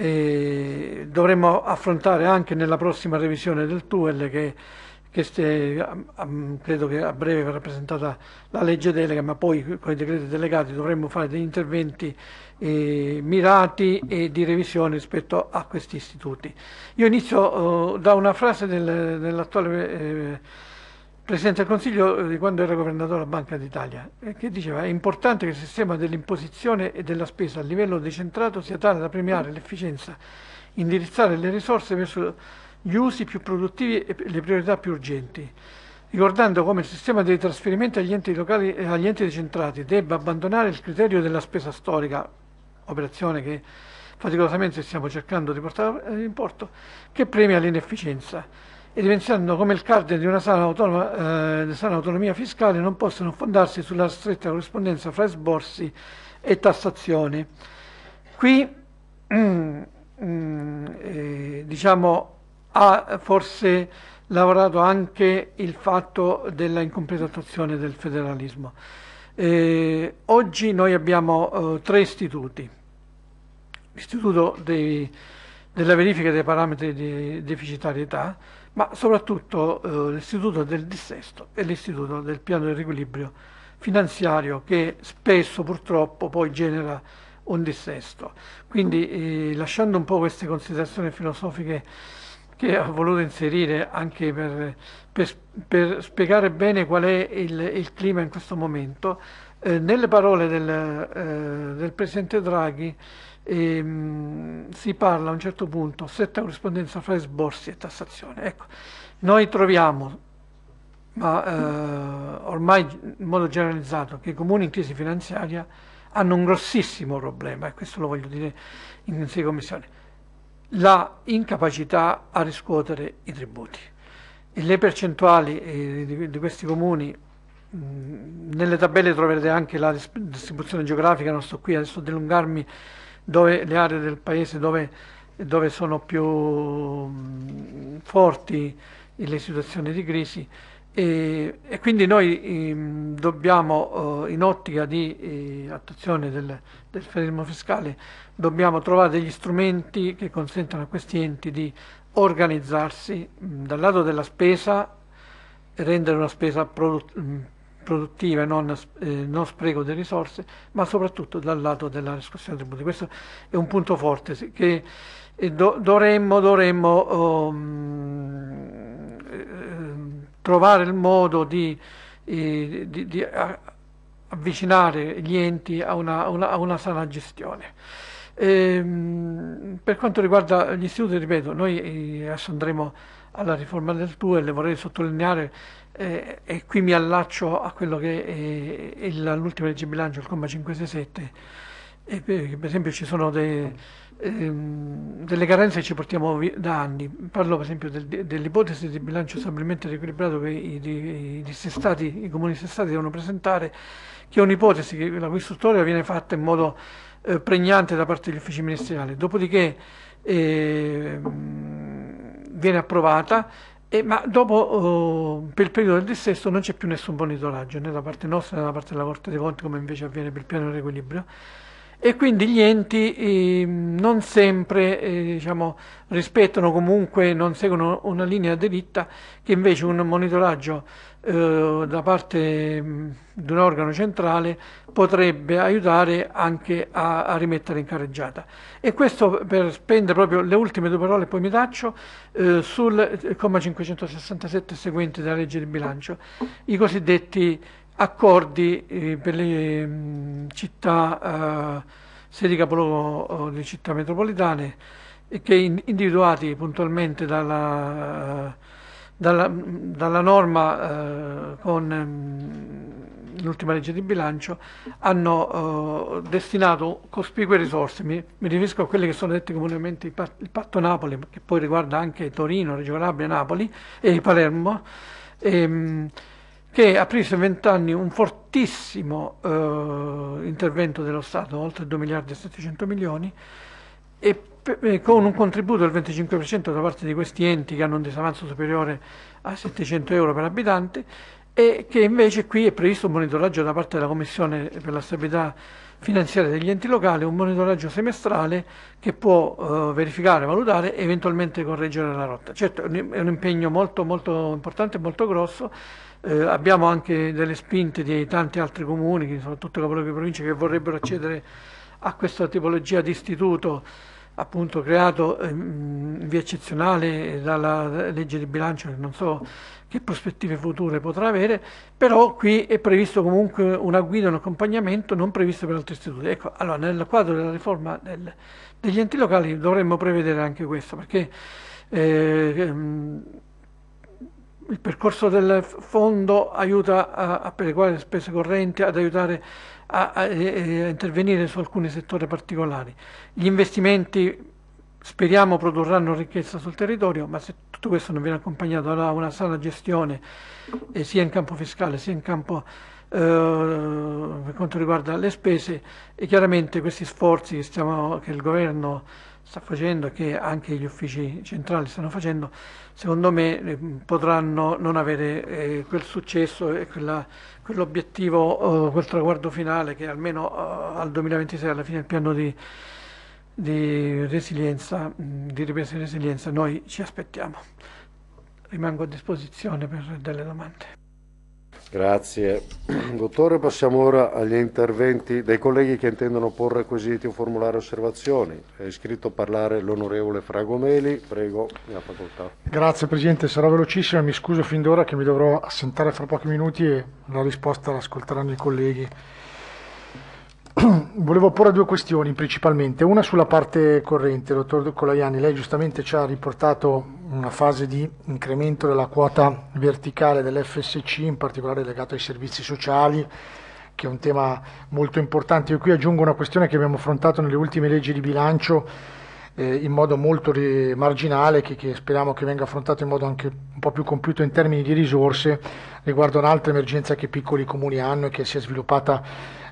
e dovremmo affrontare anche nella prossima revisione del TUEL che, che ste, credo che a breve verrà presentata la legge delega, ma poi con i decreti delegati dovremmo fare degli interventi eh, mirati e di revisione rispetto a questi istituti. Io inizio eh, da una frase del, dell'attuale... Eh, Presidente del Consiglio eh, di quando era governatore della Banca d'Italia, eh, che diceva è importante che il sistema dell'imposizione e della spesa a livello decentrato sia tale da premiare l'efficienza, indirizzare le risorse verso gli usi più produttivi e le priorità più urgenti, ricordando come il sistema dei trasferimenti agli enti, locali, agli enti decentrati debba abbandonare il criterio della spesa storica, operazione che faticosamente stiamo cercando di portare eh, in porto, che premia l'inefficienza e evidenziando come il cardine di una sana, autonoma, eh, sana autonomia fiscale non possa non fondarsi sulla stretta corrispondenza fra esborsi e tassazione. Qui mm, mm, eh, diciamo, ha forse lavorato anche il fatto della incompleta attuazione del federalismo. Eh, oggi noi abbiamo eh, tre istituti. L'istituto della verifica dei parametri di deficitarietà, ma soprattutto eh, l'istituto del dissesto e l'istituto del piano di riequilibrio finanziario che spesso purtroppo poi genera un dissesto. Quindi eh, lasciando un po' queste considerazioni filosofiche che ho voluto inserire anche per, per, per spiegare bene qual è il, il clima in questo momento, eh, nelle parole del, eh, del Presidente Draghi e, ehm, mh, si parla a un certo punto, stretta corrispondenza fra sborsi e tassazione. Ecco, noi troviamo, ma eh, ormai in modo generalizzato, che i comuni in crisi finanziaria hanno un grossissimo problema, e questo lo voglio dire in Consiglio di Commissione, la incapacità a riscuotere i tributi. E le percentuali eh, di, di, questi comuni, mh, mm, nelle tabelle troverete anche la distribuzione geografica, non sto qui adesso a dilungarmi dove le aree del paese dove, dove sono più mh, mm, forti le situazioni di crisi e, e quindi noi mh, mm, dobbiamo, eh, in ottica di eh, attuazione del, del federalismo fiscale, dobbiamo trovare degli strumenti che consentano a questi enti di organizzarsi mh, mm, dal lato della spesa rendere una spesa produttiva produttiva e non, eh, non, spreco delle risorse, ma soprattutto dal lato della riscossione dei tributi. Questo è un punto forte che eh, do, dovremmo, dovremmo oh, trovare il modo di, eh, di, di avvicinare gli enti a una, una, a una sana gestione. Ehm, per quanto riguarda gli istituti, ripeto, noi adesso andremo alla riforma del TUEL, vorrei sottolineare eh, e qui mi allaccio a quello che è, è l'ultima legge bilancio, il comma 567, e eh, per, esempio ci sono dei, ehm, delle carenze che ci portiamo da anni. Parlo per esempio del, dell'ipotesi di bilancio stabilmente riequilibrato che i, di, i, dissestati, i comuni dissestati devono presentare, che è un'ipotesi che la cui struttura viene fatta in modo eh, pregnante da parte degli uffici ministeriali. Dopodiché eh, viene approvata e, ma dopo, oh, per il periodo del dissesto, non c'è più nessun monitoraggio né da parte nostra né da parte della Corte dei Conti, come invece avviene per il piano di riequilibrio. E quindi gli enti eh, non sempre eh, diciamo, rispettano, comunque non seguono una linea diritta che invece un monitoraggio eh, da parte mh, mm, di un organo centrale potrebbe aiutare anche a, a, rimettere in carreggiata. E questo per spendere proprio le ultime due parole, poi mi taccio, eh, sul comma 567 seguente della legge di bilancio, i cosiddetti accordi eh, per le mh, città, eh, sedi capoluogo di città metropolitane, che in, individuati puntualmente dalla dalla, dalla norma eh, con ehm, l'ultima legge di bilancio hanno eh, destinato cospicue risorse, mi, mi, riferisco a quelle che sono dette comunemente il patto Napoli, che poi riguarda anche Torino, Reggio Calabria, Napoli e Palermo, ehm, che ha preso in vent'anni un fortissimo eh, intervento dello Stato, oltre 2 miliardi e 700 milioni, e eh, con un contributo del 25% da parte di questi enti che hanno un disavanzo superiore a 700 euro per abitante e che invece qui è previsto un monitoraggio da parte della Commissione per la stabilità finanziaria degli enti locali, un monitoraggio semestrale che può eh, verificare, valutare e eventualmente correggere la rotta. Certo, è un impegno molto, molto importante e molto grosso, eh, abbiamo anche delle spinte di tanti altri comuni, soprattutto le di provincia, che vorrebbero accedere a questa tipologia di istituto appunto creato ehm, in via eccezionale dalla legge di bilancio che non so che prospettive future potrà avere, però qui è previsto comunque una guida, un accompagnamento non previsto per altri istituti. Ecco, allora nel quadro della riforma del, degli enti locali dovremmo prevedere anche questo, perché eh, ehm, il percorso del fondo aiuta a, a perequare le spese correnti, ad aiutare a, a, eh, eh, a intervenire su alcuni settori particolari. Gli investimenti speriamo produrranno ricchezza sul territorio, ma se tutto questo non viene accompagnato da una sana gestione eh, sia in campo fiscale sia in campo eh, per quanto riguarda le spese, chiaramente questi sforzi che, stiamo, che il governo ha sta facendo e che anche gli uffici centrali stanno facendo, secondo me eh, potranno non avere eh, quel successo e quell'obiettivo, eh, quel traguardo finale che almeno eh, al 2026, alla fine del piano di, di resilienza, di ripresa e resilienza, noi ci aspettiamo. Rimango a disposizione per delle domande. Grazie. Dottore, passiamo ora agli interventi dei colleghi che intendono porre quesiti o formulare osservazioni. È iscritto a parlare l'onorevole Fragomeli. Prego, ne ha facoltà. Grazie Presidente, sarò velocissimo e Mi scuso fin d'ora che mi dovrò assentare fra pochi minuti e la risposta l'ascolteranno i colleghi. volevo porre due questioni principalmente, una sulla parte corrente, dottor Colaiani, lei giustamente ci ha riportato una fase di incremento della quota verticale dell'FSC, in particolare legato ai servizi sociali, che è un tema molto importante. Io qui aggiungo una questione che abbiamo affrontato nelle ultime leggi di bilancio eh, in modo molto ri- marginale che, che, speriamo che venga affrontato in modo anche un po' più compiuto in termini di risorse riguardo un'altra emergenza che i piccoli comuni hanno e che si è sviluppata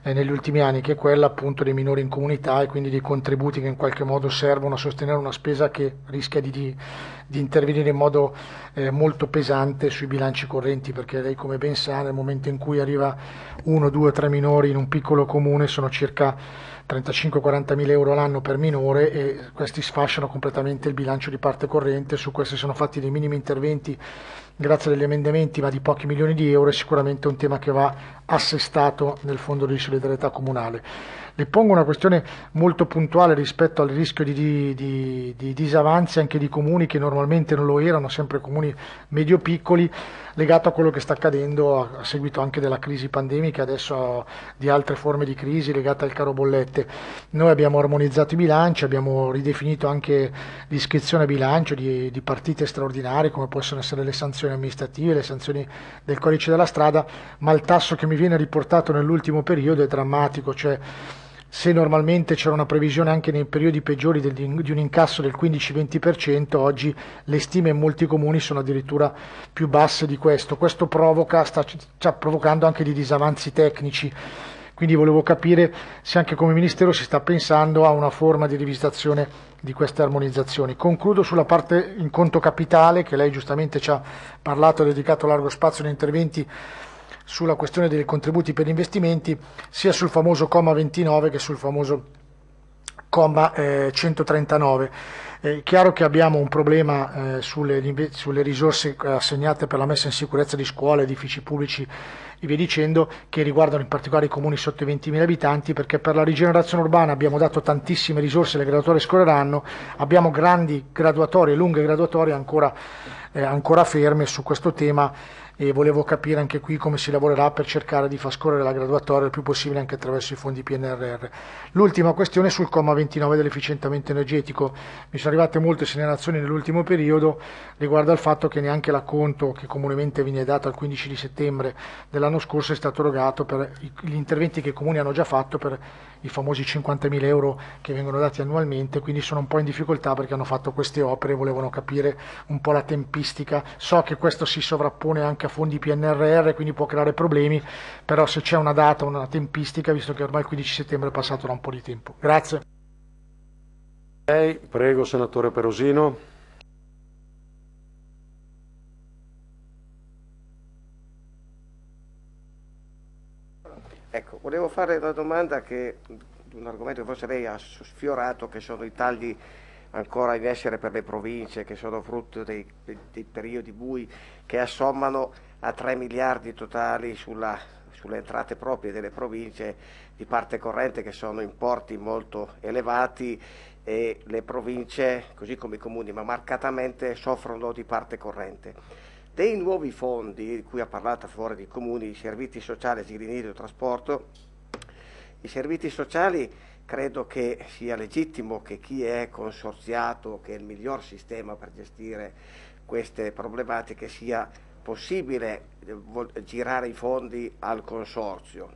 eh, negli ultimi anni che è quella appunto dei minori in comunità e quindi dei contributi che in qualche modo servono a sostenere una spesa che rischia di, di, di intervenire in modo eh, molto pesante sui bilanci correnti perché lei come ben sa nel momento in cui arriva uno, due, tre minori in un piccolo comune sono circa 35-40 mila euro l'anno per minore e questi sfasciano completamente il bilancio di parte corrente, su questi sono fatti dei minimi interventi grazie agli emendamenti ma di pochi milioni di euro, è sicuramente un tema che va assestato nel Fondo di solidarietà comunale le pongo una questione molto puntuale rispetto al rischio di, di, di, di disavanzi anche di comuni che normalmente non lo erano, sempre comuni medio-piccoli, legato a quello che sta accadendo a, a seguito anche della crisi pandemica, adesso di altre forme di crisi legate al caro bollette. Noi abbiamo armonizzato i bilanci, abbiamo ridefinito anche l'iscrizione a bilancio di, di partite straordinarie come possono essere le sanzioni amministrative, le sanzioni del codice della strada, ma il tasso che mi viene riportato nell'ultimo periodo è drammatico, cioè se normalmente c'era una previsione anche nei periodi peggiori del, di un incasso del 15-20%, oggi le stime in molti comuni sono addirittura più basse di questo. Questo provoca, sta, sta provocando anche dei disavanzi tecnici. Quindi volevo capire se anche come Ministero si sta pensando a una forma di rivisitazione di queste armonizzazioni. Concludo sulla parte in conto capitale, che lei giustamente ci ha parlato, ha dedicato largo spazio negli interventi sulla questione dei contributi per investimenti sia sul famoso comma 29 che sul famoso comma eh, 139. È chiaro che abbiamo un problema eh, sulle, sulle, risorse eh, assegnate per la messa in sicurezza di scuole, edifici pubblici e via dicendo, che riguardano in particolare i comuni sotto i 20.000 abitanti, perché per la rigenerazione urbana abbiamo dato tantissime risorse, le graduatorie scorreranno, abbiamo grandi graduatorie, lunghe graduatorie ancora, eh, ancora ferme su questo tema e volevo capire anche qui come si lavorerà per cercare di far scorrere la graduatoria il più possibile anche attraverso i fondi PNRR. L'ultima questione sul comma 29 dell'efficientamento energetico. Mi sono arrivate molte segnalazioni nell'ultimo periodo riguardo al fatto che neanche l'acconto che comunemente viene dato al 15 di settembre dell'anno scorso è stato erogato per gli interventi che i comuni hanno già fatto per i famosi 50.000 euro che vengono dati annualmente, quindi sono un po' in difficoltà perché hanno fatto queste opere e volevano capire un po' la tempistica. So che questo si sovrappone anche a fondi PNRR, quindi può creare problemi, però se c'è una data, una tempistica, visto che ormai il 15 settembre è passato da un po' di tempo. Grazie. Prego, senatore Perosino. Ecco, volevo fare la domanda che un argomento che forse lei ha sfiorato, che sono i tagli ancora in essere per le province che sono frutto dei, dei periodi bui che assommano a 3 miliardi totali sulla, sulle entrate proprie delle province di parte corrente che sono importi molto elevati e le province, così come i comuni, ma marcatamente soffrono di parte corrente. Dei nuovi fondi, di cui ha parlato fuori dei comuni, i servizi sociali, asili nido, trasporto, i servizi sociali credo che sia legittimo che chi è consorziato, che è il miglior sistema per gestire queste problematiche, sia possibile eh, girare i fondi al consorzio.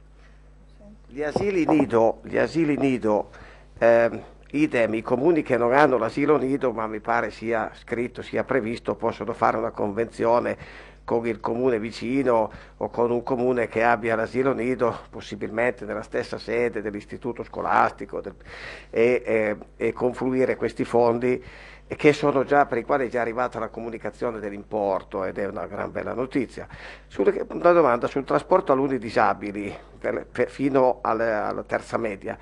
Gli asili nido, gli asili nido eh, idem, i comuni che non hanno l'asilo nido, ma mi pare sia scritto, sia previsto, possono fare una convenzione con il comune vicino o con un comune che abbia l'asilo nido, possibilmente nella stessa sede dell'istituto scolastico, del, e, e, e confluire questi fondi che sono già, per i quali è già arrivata la comunicazione dell'importo ed è una gran bella notizia. Sulle, una domanda sul trasporto alunni disabili per, per, fino alla, alla terza media.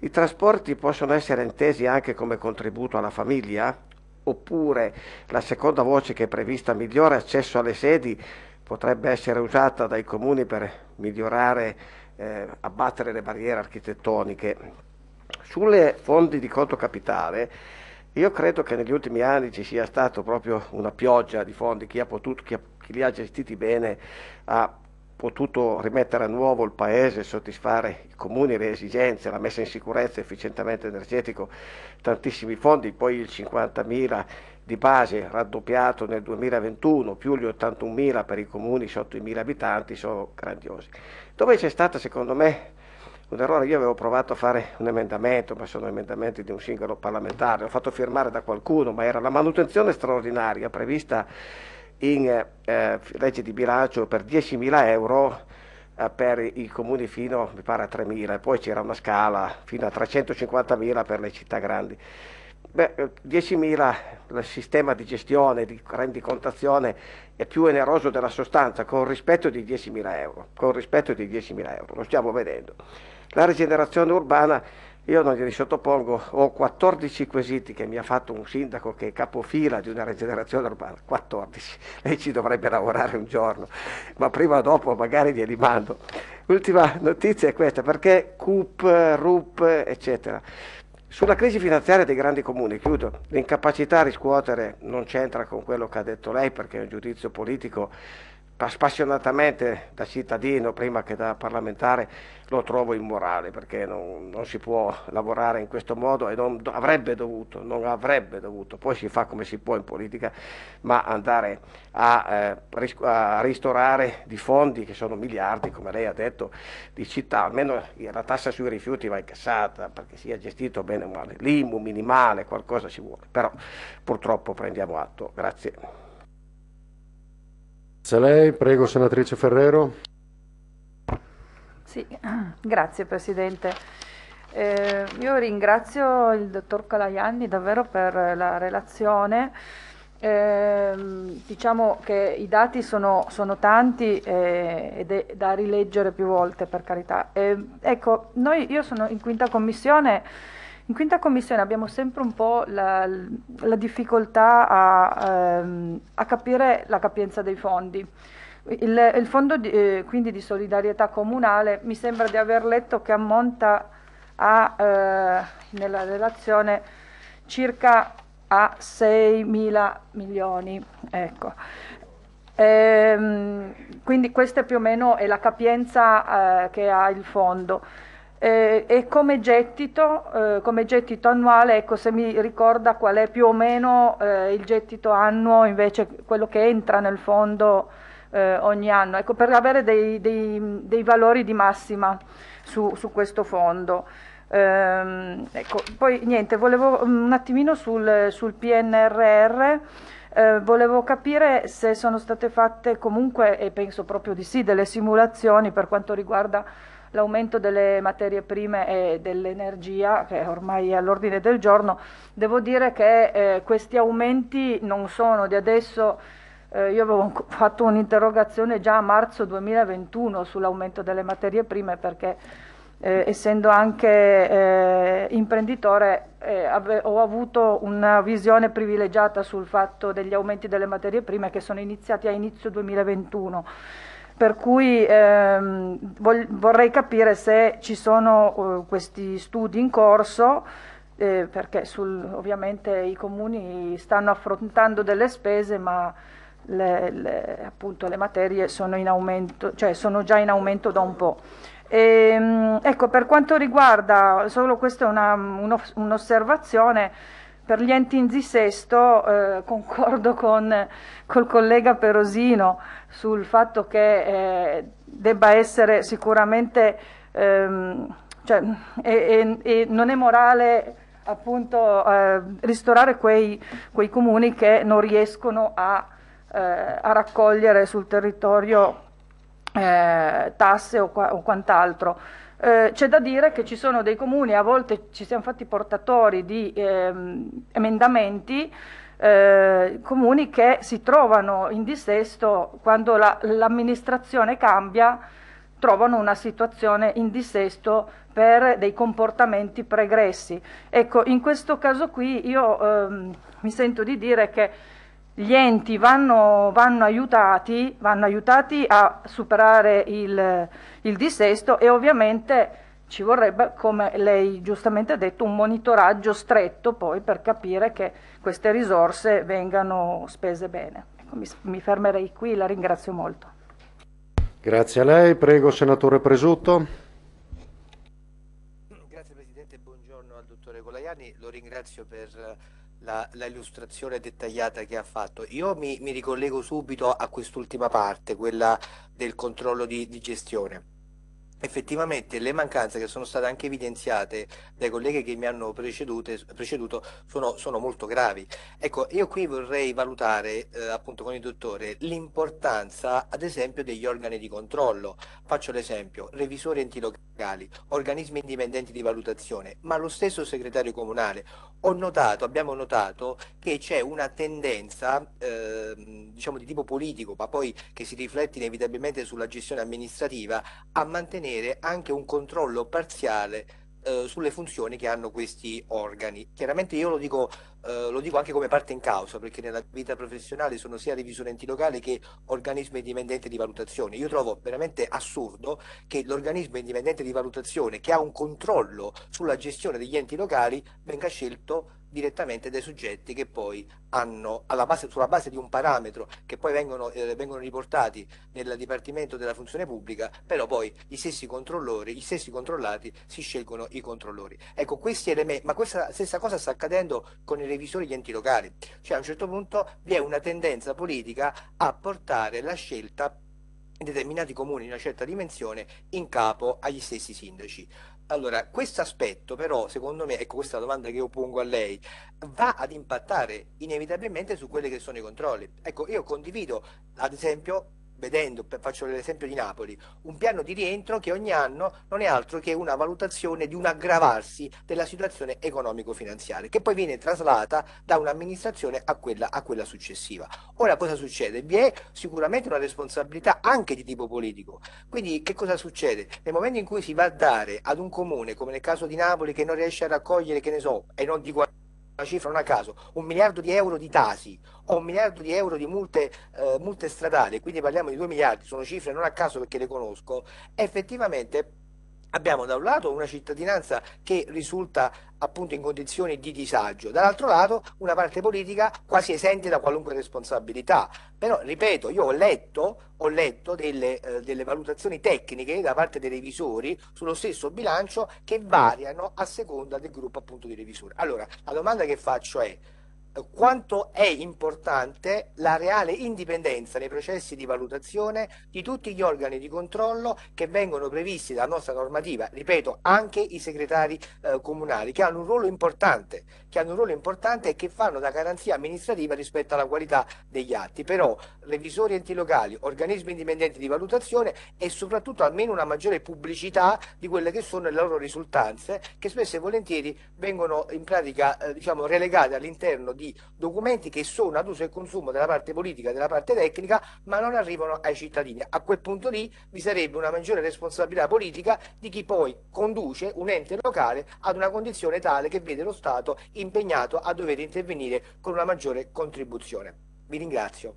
I trasporti possono essere intesi anche come contributo alla famiglia? oppure la seconda voce che è prevista migliore accesso alle sedi potrebbe essere usata dai comuni per migliorare, eh, abbattere le barriere architettoniche. Sulle fondi di conto capitale io credo che negli ultimi anni ci sia stata proprio una pioggia di fondi, chi, potuto, chi, ha, chi li ha gestiti bene ha potuto rimettere a nuovo il paese, soddisfare i comuni, le esigenze, la messa in sicurezza, efficientamento energetico, tantissimi fondi, poi il 50.000 di base raddoppiato nel 2021 più gli 81.000 per i comuni sotto i 1.000 abitanti sono grandiosi. Dove c'è stata secondo me un errore, io avevo provato a fare un emendamento, ma sono emendamenti di un singolo parlamentare, l'ho fatto firmare da qualcuno, ma era la manutenzione straordinaria prevista in eh, eh, legge di bilancio per 10.000 euro eh, per i comuni fino mi pare a 3.000 poi c'era una scala fino a 350.000 per le città grandi. 10.000 eh, il sistema di gestione, di rendicontazione è più oneroso della sostanza con rispetto di 10.000 euro, con rispetto di 10.000 euro, lo stiamo vedendo. La rigenerazione urbana io non gli sottopongo, ho 14 quesiti che mi ha fatto un sindaco che è capofila di una rigenerazione urbana, 14, lei ci dovrebbe lavorare un giorno, ma prima o dopo magari glieli mando. L'ultima notizia è questa, perché CUP, RUP, eccetera. Sulla crisi finanziaria dei grandi comuni, chiudo, l'incapacità a riscuotere non c'entra con quello che ha detto lei perché è un giudizio politico spassionatamente da cittadino prima che da parlamentare lo trovo immorale perché non, non si può lavorare in questo modo e non avrebbe dovuto, non avrebbe dovuto, poi si fa come si può in politica, ma andare a, eh, a ristorare di fondi che sono miliardi, come lei ha detto, di città, almeno la tassa sui rifiuti va incassata perché sia gestito bene o male, l'IMU minimale, qualcosa ci vuole, però purtroppo prendiamo atto, grazie. Grazie a lei, prego senatrice Ferrero. Sì, grazie Presidente. Eh, io ringrazio il dottor Calaianni davvero per la relazione. Eh, diciamo che i dati sono, sono tanti eh, ed è da rileggere più volte per carità. Ehm, ecco, noi, io sono in quinta commissione in quinta commissione abbiamo sempre un po' la, la difficoltà a, ehm, a, capire la capienza dei fondi. Il, il fondo di, eh, quindi di solidarietà comunale mi sembra di aver letto che ammonta a, eh, nella relazione circa a 6 mila milioni. Ecco. Ehm, quindi questa più o meno è la capienza eh, che ha il fondo. Eh, e come gettito, eh, come gettito, annuale, ecco se mi ricorda qual è più o meno eh, il gettito annuo invece quello che entra nel fondo eh, ogni anno, ecco per avere dei, dei, dei valori di massima su, su questo fondo. Ehm, ecco, poi niente, volevo un attimino sul, sul PNRR. Eh, volevo capire se sono state fatte comunque, e penso proprio di sì, delle simulazioni per quanto riguarda l'aumento delle materie prime e dell'energia, che ormai è all'ordine del giorno, devo dire che eh, questi aumenti non sono di adesso. Eh, io avevo fatto un'interrogazione già a marzo 2021 sull'aumento delle materie prime perché eh, essendo anche eh, imprenditore, eh, ave- ho avuto una visione privilegiata sul fatto degli aumenti delle materie prime che sono iniziati a inizio 2021 per cui ehm, vorrei capire se ci sono eh, questi studi in corso, eh, perché sul, ovviamente i comuni stanno affrontando delle spese, ma le, le, appunto, le materie sono, aumento, cioè sono già in aumento da un po'. E, ehm, ecco, per quanto riguarda, solo questa è una, un'osservazione, per gli enti in zisesto, eh, concordo con col collega Perosino, sul fatto che eh, debba essere sicuramente, ehm, cioè, e, e, e non è morale appunto eh, ristorare quei, quei, comuni che non riescono a, eh, a raccogliere sul territorio eh, tasse o, qua, o quant'altro. Eh, c'è da dire che ci sono dei comuni, a volte ci siamo fatti portatori di ehm, emendamenti eh, comuni che si trovano in dissesto quando la, l'amministrazione cambia, trovano una situazione in dissesto per dei comportamenti pregressi. Ecco, in questo caso qui io ehm, mi sento di dire che gli enti vanno, vanno, aiutati, vanno aiutati, a superare il, il dissesto e ovviamente ci vorrebbe, come lei giustamente ha detto, un monitoraggio stretto poi per capire che queste risorse vengano spese bene. Ecco, mi, mi fermerei qui, la ringrazio molto. Grazie a lei, prego senatore Presutto. Grazie Presidente, buongiorno al dottore Golaiani, lo ringrazio per l'illustrazione dettagliata che ha fatto. Io mi, mi ricollego subito a quest'ultima parte, quella del controllo di, di gestione. Effettivamente le mancanze che sono state anche evidenziate dai colleghi che mi hanno preceduto sono, sono, molto gravi. Ecco, io qui vorrei valutare eh, appunto con il dottore l'importanza ad esempio degli organi di controllo. Faccio l'esempio, revisori enti locali, organismi indipendenti di valutazione, ma lo stesso segretario comunale. Ho notato, abbiamo notato che c'è una tendenza eh, diciamo di tipo politico, ma poi che si riflette inevitabilmente sulla gestione amministrativa a mantenere ottenere anche un controllo parziale eh, sulle funzioni che hanno questi organi. Chiaramente io lo dico, eh, lo dico, anche come parte in causa, perché nella vita professionale sono sia revisore enti locali che organismi indipendenti di valutazione. Io trovo veramente assurdo che l'organismo indipendente di valutazione, che ha un controllo sulla gestione degli enti locali, venga scelto direttamente dai soggetti che poi hanno, base, sulla base di un parametro che poi vengono, eh, vengono, riportati nel Dipartimento della Funzione Pubblica, però poi gli stessi controllori, gli stessi controllati si scelgono i controllori. Ecco, questi elementi, ma questa stessa cosa sta accadendo con i revisori degli enti locali, cioè a un certo punto vi è una tendenza politica a portare la scelta in determinati comuni di una certa dimensione in capo agli stessi sindaci. Allora, questo aspetto però, secondo me, ecco questa domanda che io pongo a lei, va ad impattare inevitabilmente su quelli che sono i controlli. Ecco, io condivido, ad esempio, vedendo, faccio l'esempio di Napoli, un piano di rientro che ogni anno non è altro che una valutazione di un aggravarsi della situazione economico-finanziaria, che poi viene traslata da un'amministrazione a quella, a quella successiva. Ora cosa succede? Vi è sicuramente una responsabilità anche di tipo politico. Quindi che cosa succede? Nel momento in cui si va a dare ad un comune, come nel caso di Napoli, che non riesce a raccogliere, che ne so, e non di dico una cifra non a caso, un miliardo di euro di tasi o un miliardo di euro di multe, eh, multe stradali, quindi parliamo di 2 miliardi, sono cifre non a caso perché le conosco, effettivamente abbiamo da un lato una cittadinanza che risulta appunto in condizioni di disagio, dall'altro lato una parte politica quasi esente da qualunque responsabilità. Però, ripeto, io ho letto, ho letto delle, eh, delle, valutazioni tecniche da parte dei revisori sullo stesso bilancio che variano a seconda del gruppo appunto di revisori. Allora, la domanda che faccio è quanto è importante la reale indipendenza nei processi di valutazione di tutti gli organi di controllo che vengono previsti dalla nostra normativa, ripeto, anche i segretari eh, comunali, che hanno un ruolo importante, che hanno un ruolo importante e che fanno da garanzia amministrativa rispetto alla qualità degli atti. Però revisori enti locali, organismi indipendenti di valutazione e soprattutto almeno una maggiore pubblicità di quelle che sono le loro risultanze, che spesso e volentieri vengono in pratica eh, diciamo, relegate all'interno di di documenti che sono ad uso e consumo della parte politica e della parte tecnica, ma non arrivano ai cittadini. A quel punto lì vi sarebbe una maggiore responsabilità politica di chi poi conduce un ente locale ad una condizione tale che vede lo Stato impegnato a dover intervenire con una maggiore contribuzione. Vi ringrazio.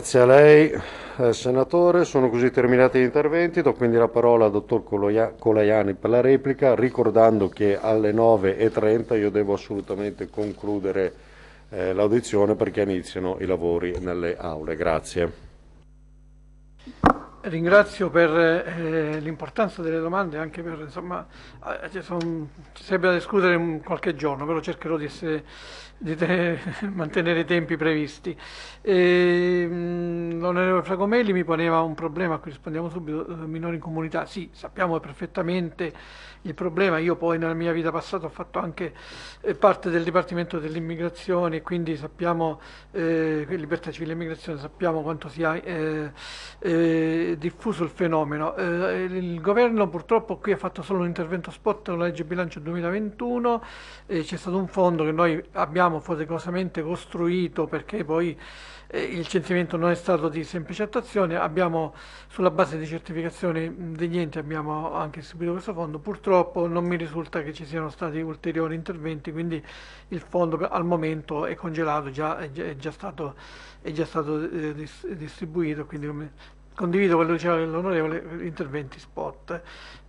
Grazie a lei, eh, Senatore. Sono così terminati gli interventi. Do quindi la parola al Dottor Colaiani per la replica, ricordando che alle 9.30 io devo assolutamente concludere eh, l'audizione perché iniziano i lavori nelle aule. Grazie. Ringrazio per eh, l'importanza delle domande, anche per, insomma, eh, ci, son, ci sarebbe da discutere un, qualche giorno, però cercherò di, essere, di te, mantenere i tempi previsti. Ehm, l'onorevole Fragomelli mi poneva un problema, a cui rispondiamo subito, eh, minori in comunità. Sì, sappiamo perfettamente il problema, io poi nella mia vita passata ho fatto anche eh, parte del Dipartimento dell'Immigrazione, quindi sappiamo, eh, libertà civile e immigrazione, sappiamo quanto sia... Eh, diffuso il fenomeno. Eh, il governo purtroppo qui ha fatto solo un intervento spot con la legge bilancio 2021, eh, c'è stato un fondo che noi abbiamo faticosamente costruito perché poi eh, il censimento non è stato di semplice attuazione, abbiamo sulla base di certificazioni degli enti abbiamo anche subito questo fondo, purtroppo non mi risulta che ci siano stati ulteriori interventi, quindi il fondo al momento è congelato, già, è, già stato, è già stato eh, distribuito, quindi Condivido quello che diceva l'onorevole, interventi spot,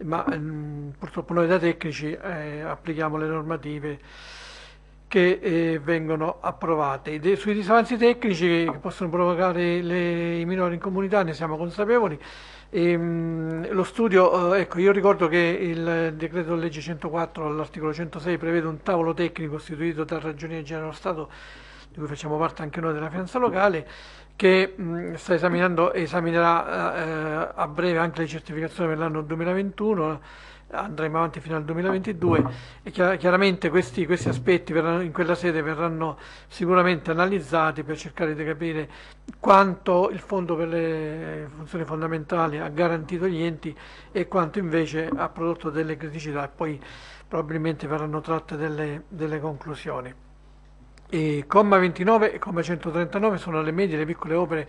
ma mh, ehm, purtroppo noi da tecnici eh, applichiamo le normative che eh, vengono approvate. De, sui disavanzi tecnici che possono provocare le, i minori in comunità ne siamo consapevoli. E, ehm, mh, lo studio, eh, ecco, io ricordo che il decreto legge 104 all'articolo 106 prevede un tavolo tecnico costituito dal Ragioniere Generale dello Stato, di cui facciamo parte anche noi della finanza locale, che mh, mm, sta esaminando, e esaminerà eh, eh, a breve anche le certificazioni per l'anno 2021, andremo avanti fino al 2022 e chiaramente questi, questi aspetti verranno, in quella sede verranno sicuramente analizzati per cercare di capire quanto il Fondo per le funzioni fondamentali ha garantito gli enti e quanto invece ha prodotto delle criticità e poi probabilmente verranno tratte delle, delle conclusioni. E comma 29 e comma 139 sono le medie le piccole opere.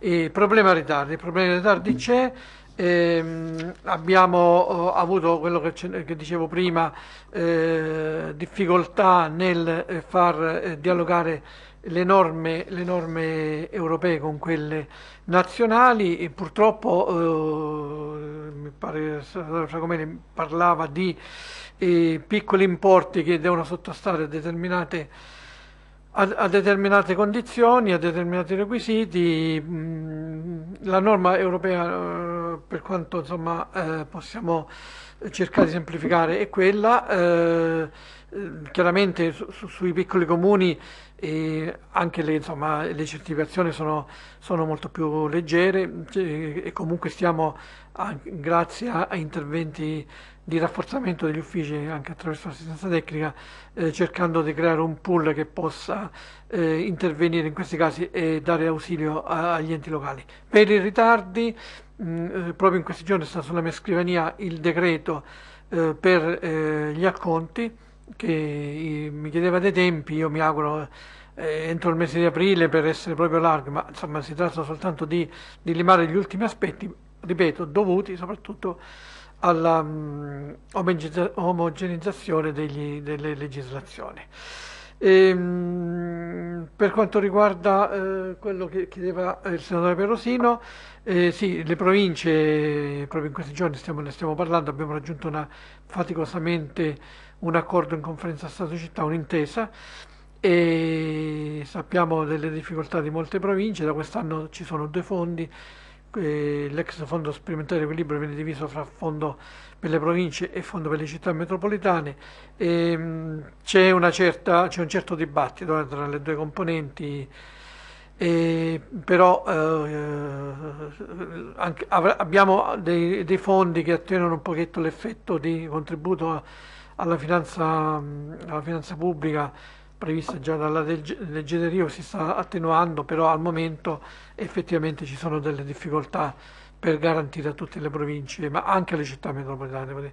E il problema ritardi, il problema ritardi mm. c'è, ehm, abbiamo eh, avuto quello che, che dicevo prima, eh, difficoltà nel eh, far eh, dialogare le norme, le norme, europee con quelle nazionali e purtroppo, eh, mi pare che Fragomeni parlava di eh, piccoli importi che devono sottostare a determinate a, a determinate condizioni, a determinati requisiti, mm, la norma europea eh, per quanto insomma, eh, possiamo cercare di semplificare è quella, eh, mm, chiaramente su, sui piccoli comuni e anche le, insomma, le certificazioni sono, sono, molto più leggere cioè, e comunque stiamo Ah, grazie a, interventi di rafforzamento degli uffici anche attraverso l'assistenza tecnica, eh, cercando di creare un pool che possa eh, intervenire in questi casi e dare ausilio a, agli enti locali. Per i ritardi, mh, mm, eh, proprio in questi giorni è stato sulla mia scrivania il decreto eh, per eh, gli acconti che mi chiedeva dei tempi, io mi auguro eh, entro il mese di aprile per essere proprio largo, ma insomma si tratta soltanto di, di limare gli ultimi aspetti ripeto, dovuti soprattutto alla um, omogenizzazione degli, delle legislazioni. E, um, per quanto riguarda eh, quello che chiedeva il senatore Perosino, eh, sì, le province, proprio in questi giorni stiamo, ne stiamo parlando, abbiamo raggiunto una, faticosamente un accordo in conferenza Stato-Città, un'intesa, e sappiamo delle difficoltà di molte province, da quest'anno ci sono due fondi, l'ex fondo sperimentale di equilibrio viene diviso fra fondo per le province e fondo per le città metropolitane. Ehm, c'è un certo dibattito tra le due componenti. Eh, però eh, anche, avr- abbiamo dei, dei, fondi che attenuano un pochetto l'effetto di contributo alla finanza, alla finanza pubblica prevista già dalla legge di Rio si sta attenuando però al momento effettivamente ci sono delle difficoltà per garantire a tutte le province, ma anche alle città metropolitane, mh,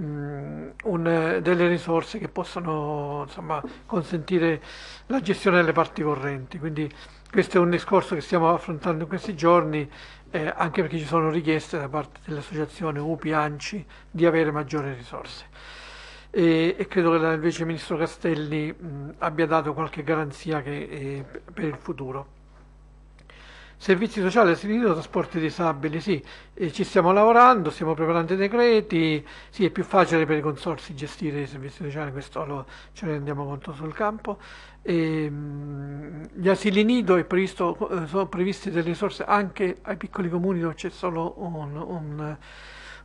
mm, un, delle risorse che possano insomma, consentire la gestione delle parti correnti. Quindi questo è un discorso che stiamo affrontando in questi giorni, eh, anche perché ci sono richieste da parte dell'associazione UPI ANCI di avere maggiori risorse. E, e credo che la, il Vice Ministro Castelli mh, mm, abbia dato qualche garanzia che, eh, per il futuro. Servizi sociali, asili trasporti disabili, sì, e ci stiamo lavorando, stiamo preparando i decreti, sì, è più facile per i consorsi gestire i servizi sociali, questo lo, ce ne rendiamo conto sul campo. E, ehm, mh, gli asili nido previsto, eh, sono previste delle risorse anche ai piccoli comuni dove c'è solo un, un,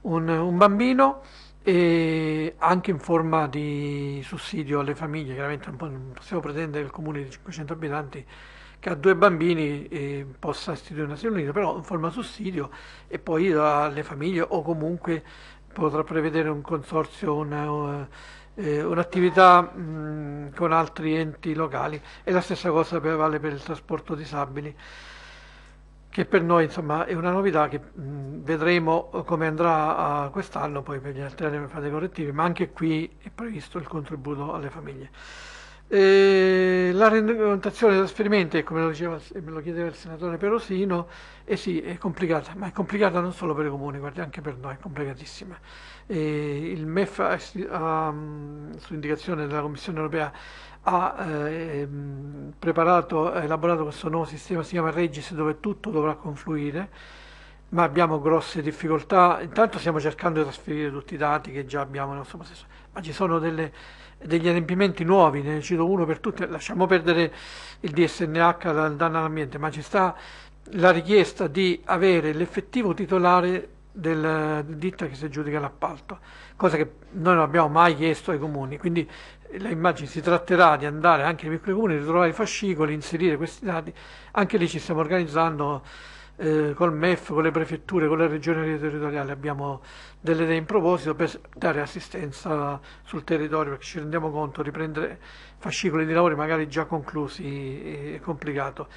un, un bambino e anche in forma di sussidio alle famiglie, chiaramente non possiamo pretendere che il comune di 500 abitanti che ha due bambini eh, possa istituire un'asilo nido, però in forma sussidio e poi alle famiglie o comunque potrà prevedere un consorzio, eh, eh, un'attività eh, un con altri enti locali e la stessa cosa vale per il trasporto disabili che per noi insomma, è una novità che mh, vedremo come andrà quest'anno, poi per gli altri anni fate fare correttivi, ma anche qui è previsto il contributo alle famiglie. Eh, la rendicontazione degli trasferimenti, come lo diceva me lo chiedeva il senatore Perosino, eh sì, è complicata, ma è complicata non solo per i comuni, guarda, anche per noi, è complicatissima. E eh, il MEF, ha, ha, mm, su indicazione della Commissione europea, ha eh, preparato, elaborato questo nuovo sistema, si chiama Regis, dove tutto dovrà confluire, ma abbiamo grosse difficoltà. Intanto stiamo cercando di trasferire tutti i dati che già abbiamo nel nostro possesso, ma ci sono delle degli adempimenti nuovi, ne cito uno per tutti, lasciamo perdere il DSNH dal danno all'ambiente, ma ci sta la richiesta di avere l'effettivo titolare del ditta che si aggiudica l'appalto, cosa che noi non abbiamo mai chiesto ai comuni, quindi la immagine si tratterà di andare anche nei piccoli comuni, ritrovare i fascicoli, inserire questi dati, anche lì ci stiamo organizzando eh, col MEF, con le prefetture, con le regioni territoriali abbiamo delle idee in proposito per dare assistenza sul territorio perché ci rendiamo conto riprendere fascicoli di lavori magari già conclusi è complicato.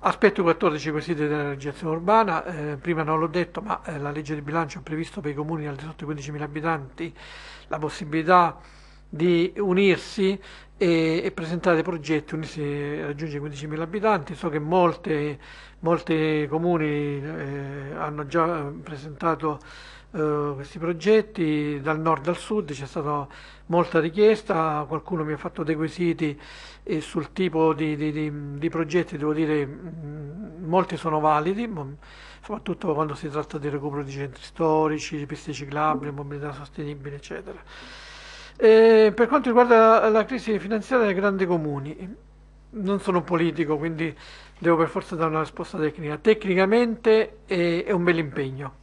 Aspetto 14 quesiti della dell'energiazione urbana, eh, prima non l'ho detto ma eh, la legge di bilancio ha previsto per i comuni al di sotto di 15.000 abitanti la possibilità di di unirsi e, e presentare progetti, unirsi raggiunge 15.000 abitanti, so che molte, molti comuni eh, hanno già presentato eh, questi progetti dal nord al sud, c'è stata molta richiesta, qualcuno mi ha fatto dei quesiti eh, sul tipo di, di, di, di, progetti, devo dire mh, mm, molti sono validi, soprattutto quando si tratta di recupero di centri storici, di piste ciclabili, mobilità sostenibile eccetera. E eh, per quanto riguarda la crisi finanziaria dei grandi comuni, non sono politico, quindi devo per forza dare una risposta tecnica. Tecnicamente è, eh, è un bel impegno.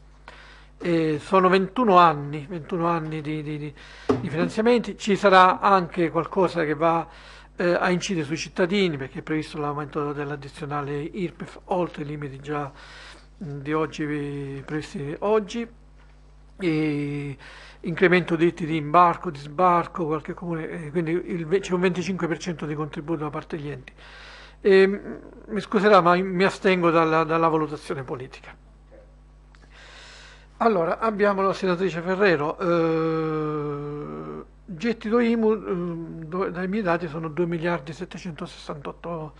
E eh, sono 21 anni, 21 anni di, di, di, finanziamenti, ci sarà anche qualcosa che va eh, a incidere sui cittadini perché è previsto l'aumento dell'addizionale IRPEF oltre i limiti già mh, di oggi, previsti oggi. E, incremento diritti di imbarco, di sbarco, qualche comune, eh, quindi il, c'è un 25% di contributo da parte degli enti. E, ehm, mi scuserà, ma mi astengo dalla, dalla valutazione politica. Allora, abbiamo la senatrice Ferrero. Eh, gettito IMU, eh, dai miei dati, sono 2 miliardi 768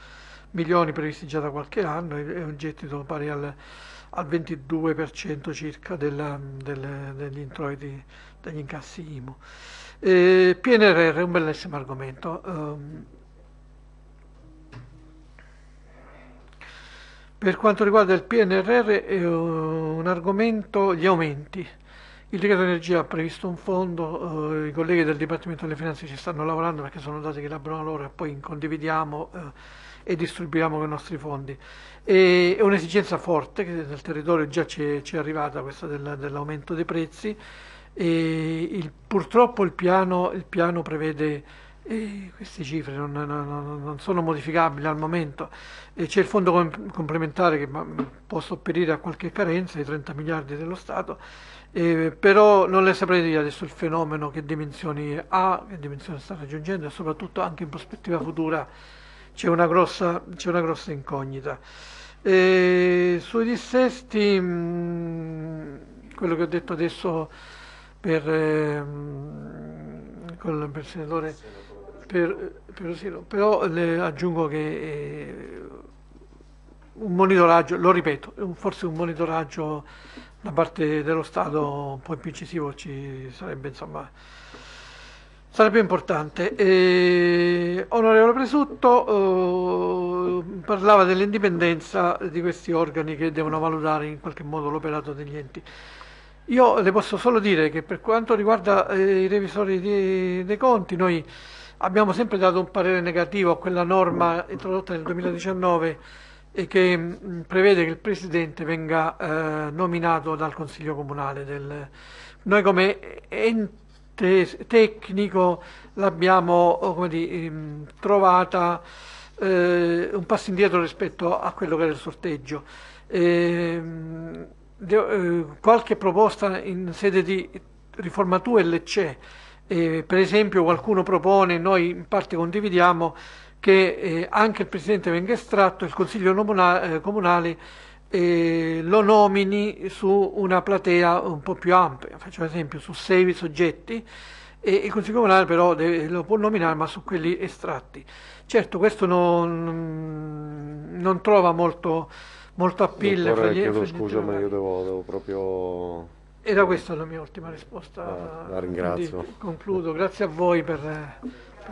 milioni previsti già da qualche anno, è un gettito pari al, al 22% circa della, delle, degli introiti dagli incassi IMU. Eh, PNRR è un bellissimo argomento. Um, per quanto riguarda il PNRR è un argomento gli aumenti. Il decreto energia ha previsto un fondo, eh, i colleghi del Dipartimento delle Finanze ci stanno lavorando perché sono dati che elaborano loro e poi condividiamo eh, e distribuiamo con i nostri fondi. E, è un'esigenza forte che nel territorio già ci è arrivata questa del, dell'aumento dei prezzi il, purtroppo il piano, il piano prevede eh, queste cifre, non, non, non, sono modificabili al momento. Eh, c'è il fondo com- complementare che può sopperire a qualche carenza, i 30 miliardi dello Stato, eh, però non le saprei dire adesso il fenomeno, che dimensioni ha, che dimensioni sta raggiungendo e soprattutto anche in prospettiva futura c'è una grossa, c'è una grossa incognita. sui dissesti, mhmm, quello che ho detto adesso per, ehm, col, per, senatore, per, per Osino. però le aggiungo che eh, un monitoraggio, lo ripeto, forse un monitoraggio da parte dello Stato un po' più incisivo ci sarebbe, insomma, sarebbe importante. Eh, onorevole Presutto eh, parlava dell'indipendenza di questi organi che devono valutare in qualche modo l'operato degli enti. Io le posso solo dire che per quanto riguarda eh, i revisori di, dei conti, noi abbiamo sempre dato un parere negativo a quella norma introdotta nel 2019 e che mh, mm, prevede che il Presidente venga eh, nominato dal Consiglio Comunale. Del... Noi come ente tecnico l'abbiamo oh, mm, trovata eh, un passo indietro rispetto a quello che era il sorteggio. E, ehm, eh, qualche proposta in sede di riformatura LC, eh, per esempio qualcuno propone, noi in parte condividiamo, che eh, anche il Presidente venga estratto, e il Consiglio nomunale, eh, Comunale eh, lo nomini su una platea un po' più ampia, faccio un esempio su sei soggetti, e il Consiglio Comunale però deve, lo può nominare ma su quelli estratti. Certo questo non, non trova molto molto a pille. Dottore, fagli, chiedo scusa, ma io devo, devo, proprio... Era questa la mia ultima risposta. Ah, la ringrazio. Quindi concludo. Grazie a voi per, per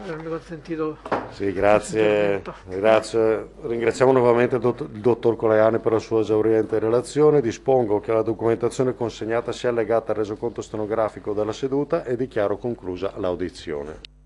avermi consentito. Sì, grazie. grazie. Ringraziamo nuovamente il dottor, Coleani per la sua esauriente relazione. Dispongo che la documentazione consegnata sia legata al resoconto stenografico della seduta e dichiaro conclusa l'audizione.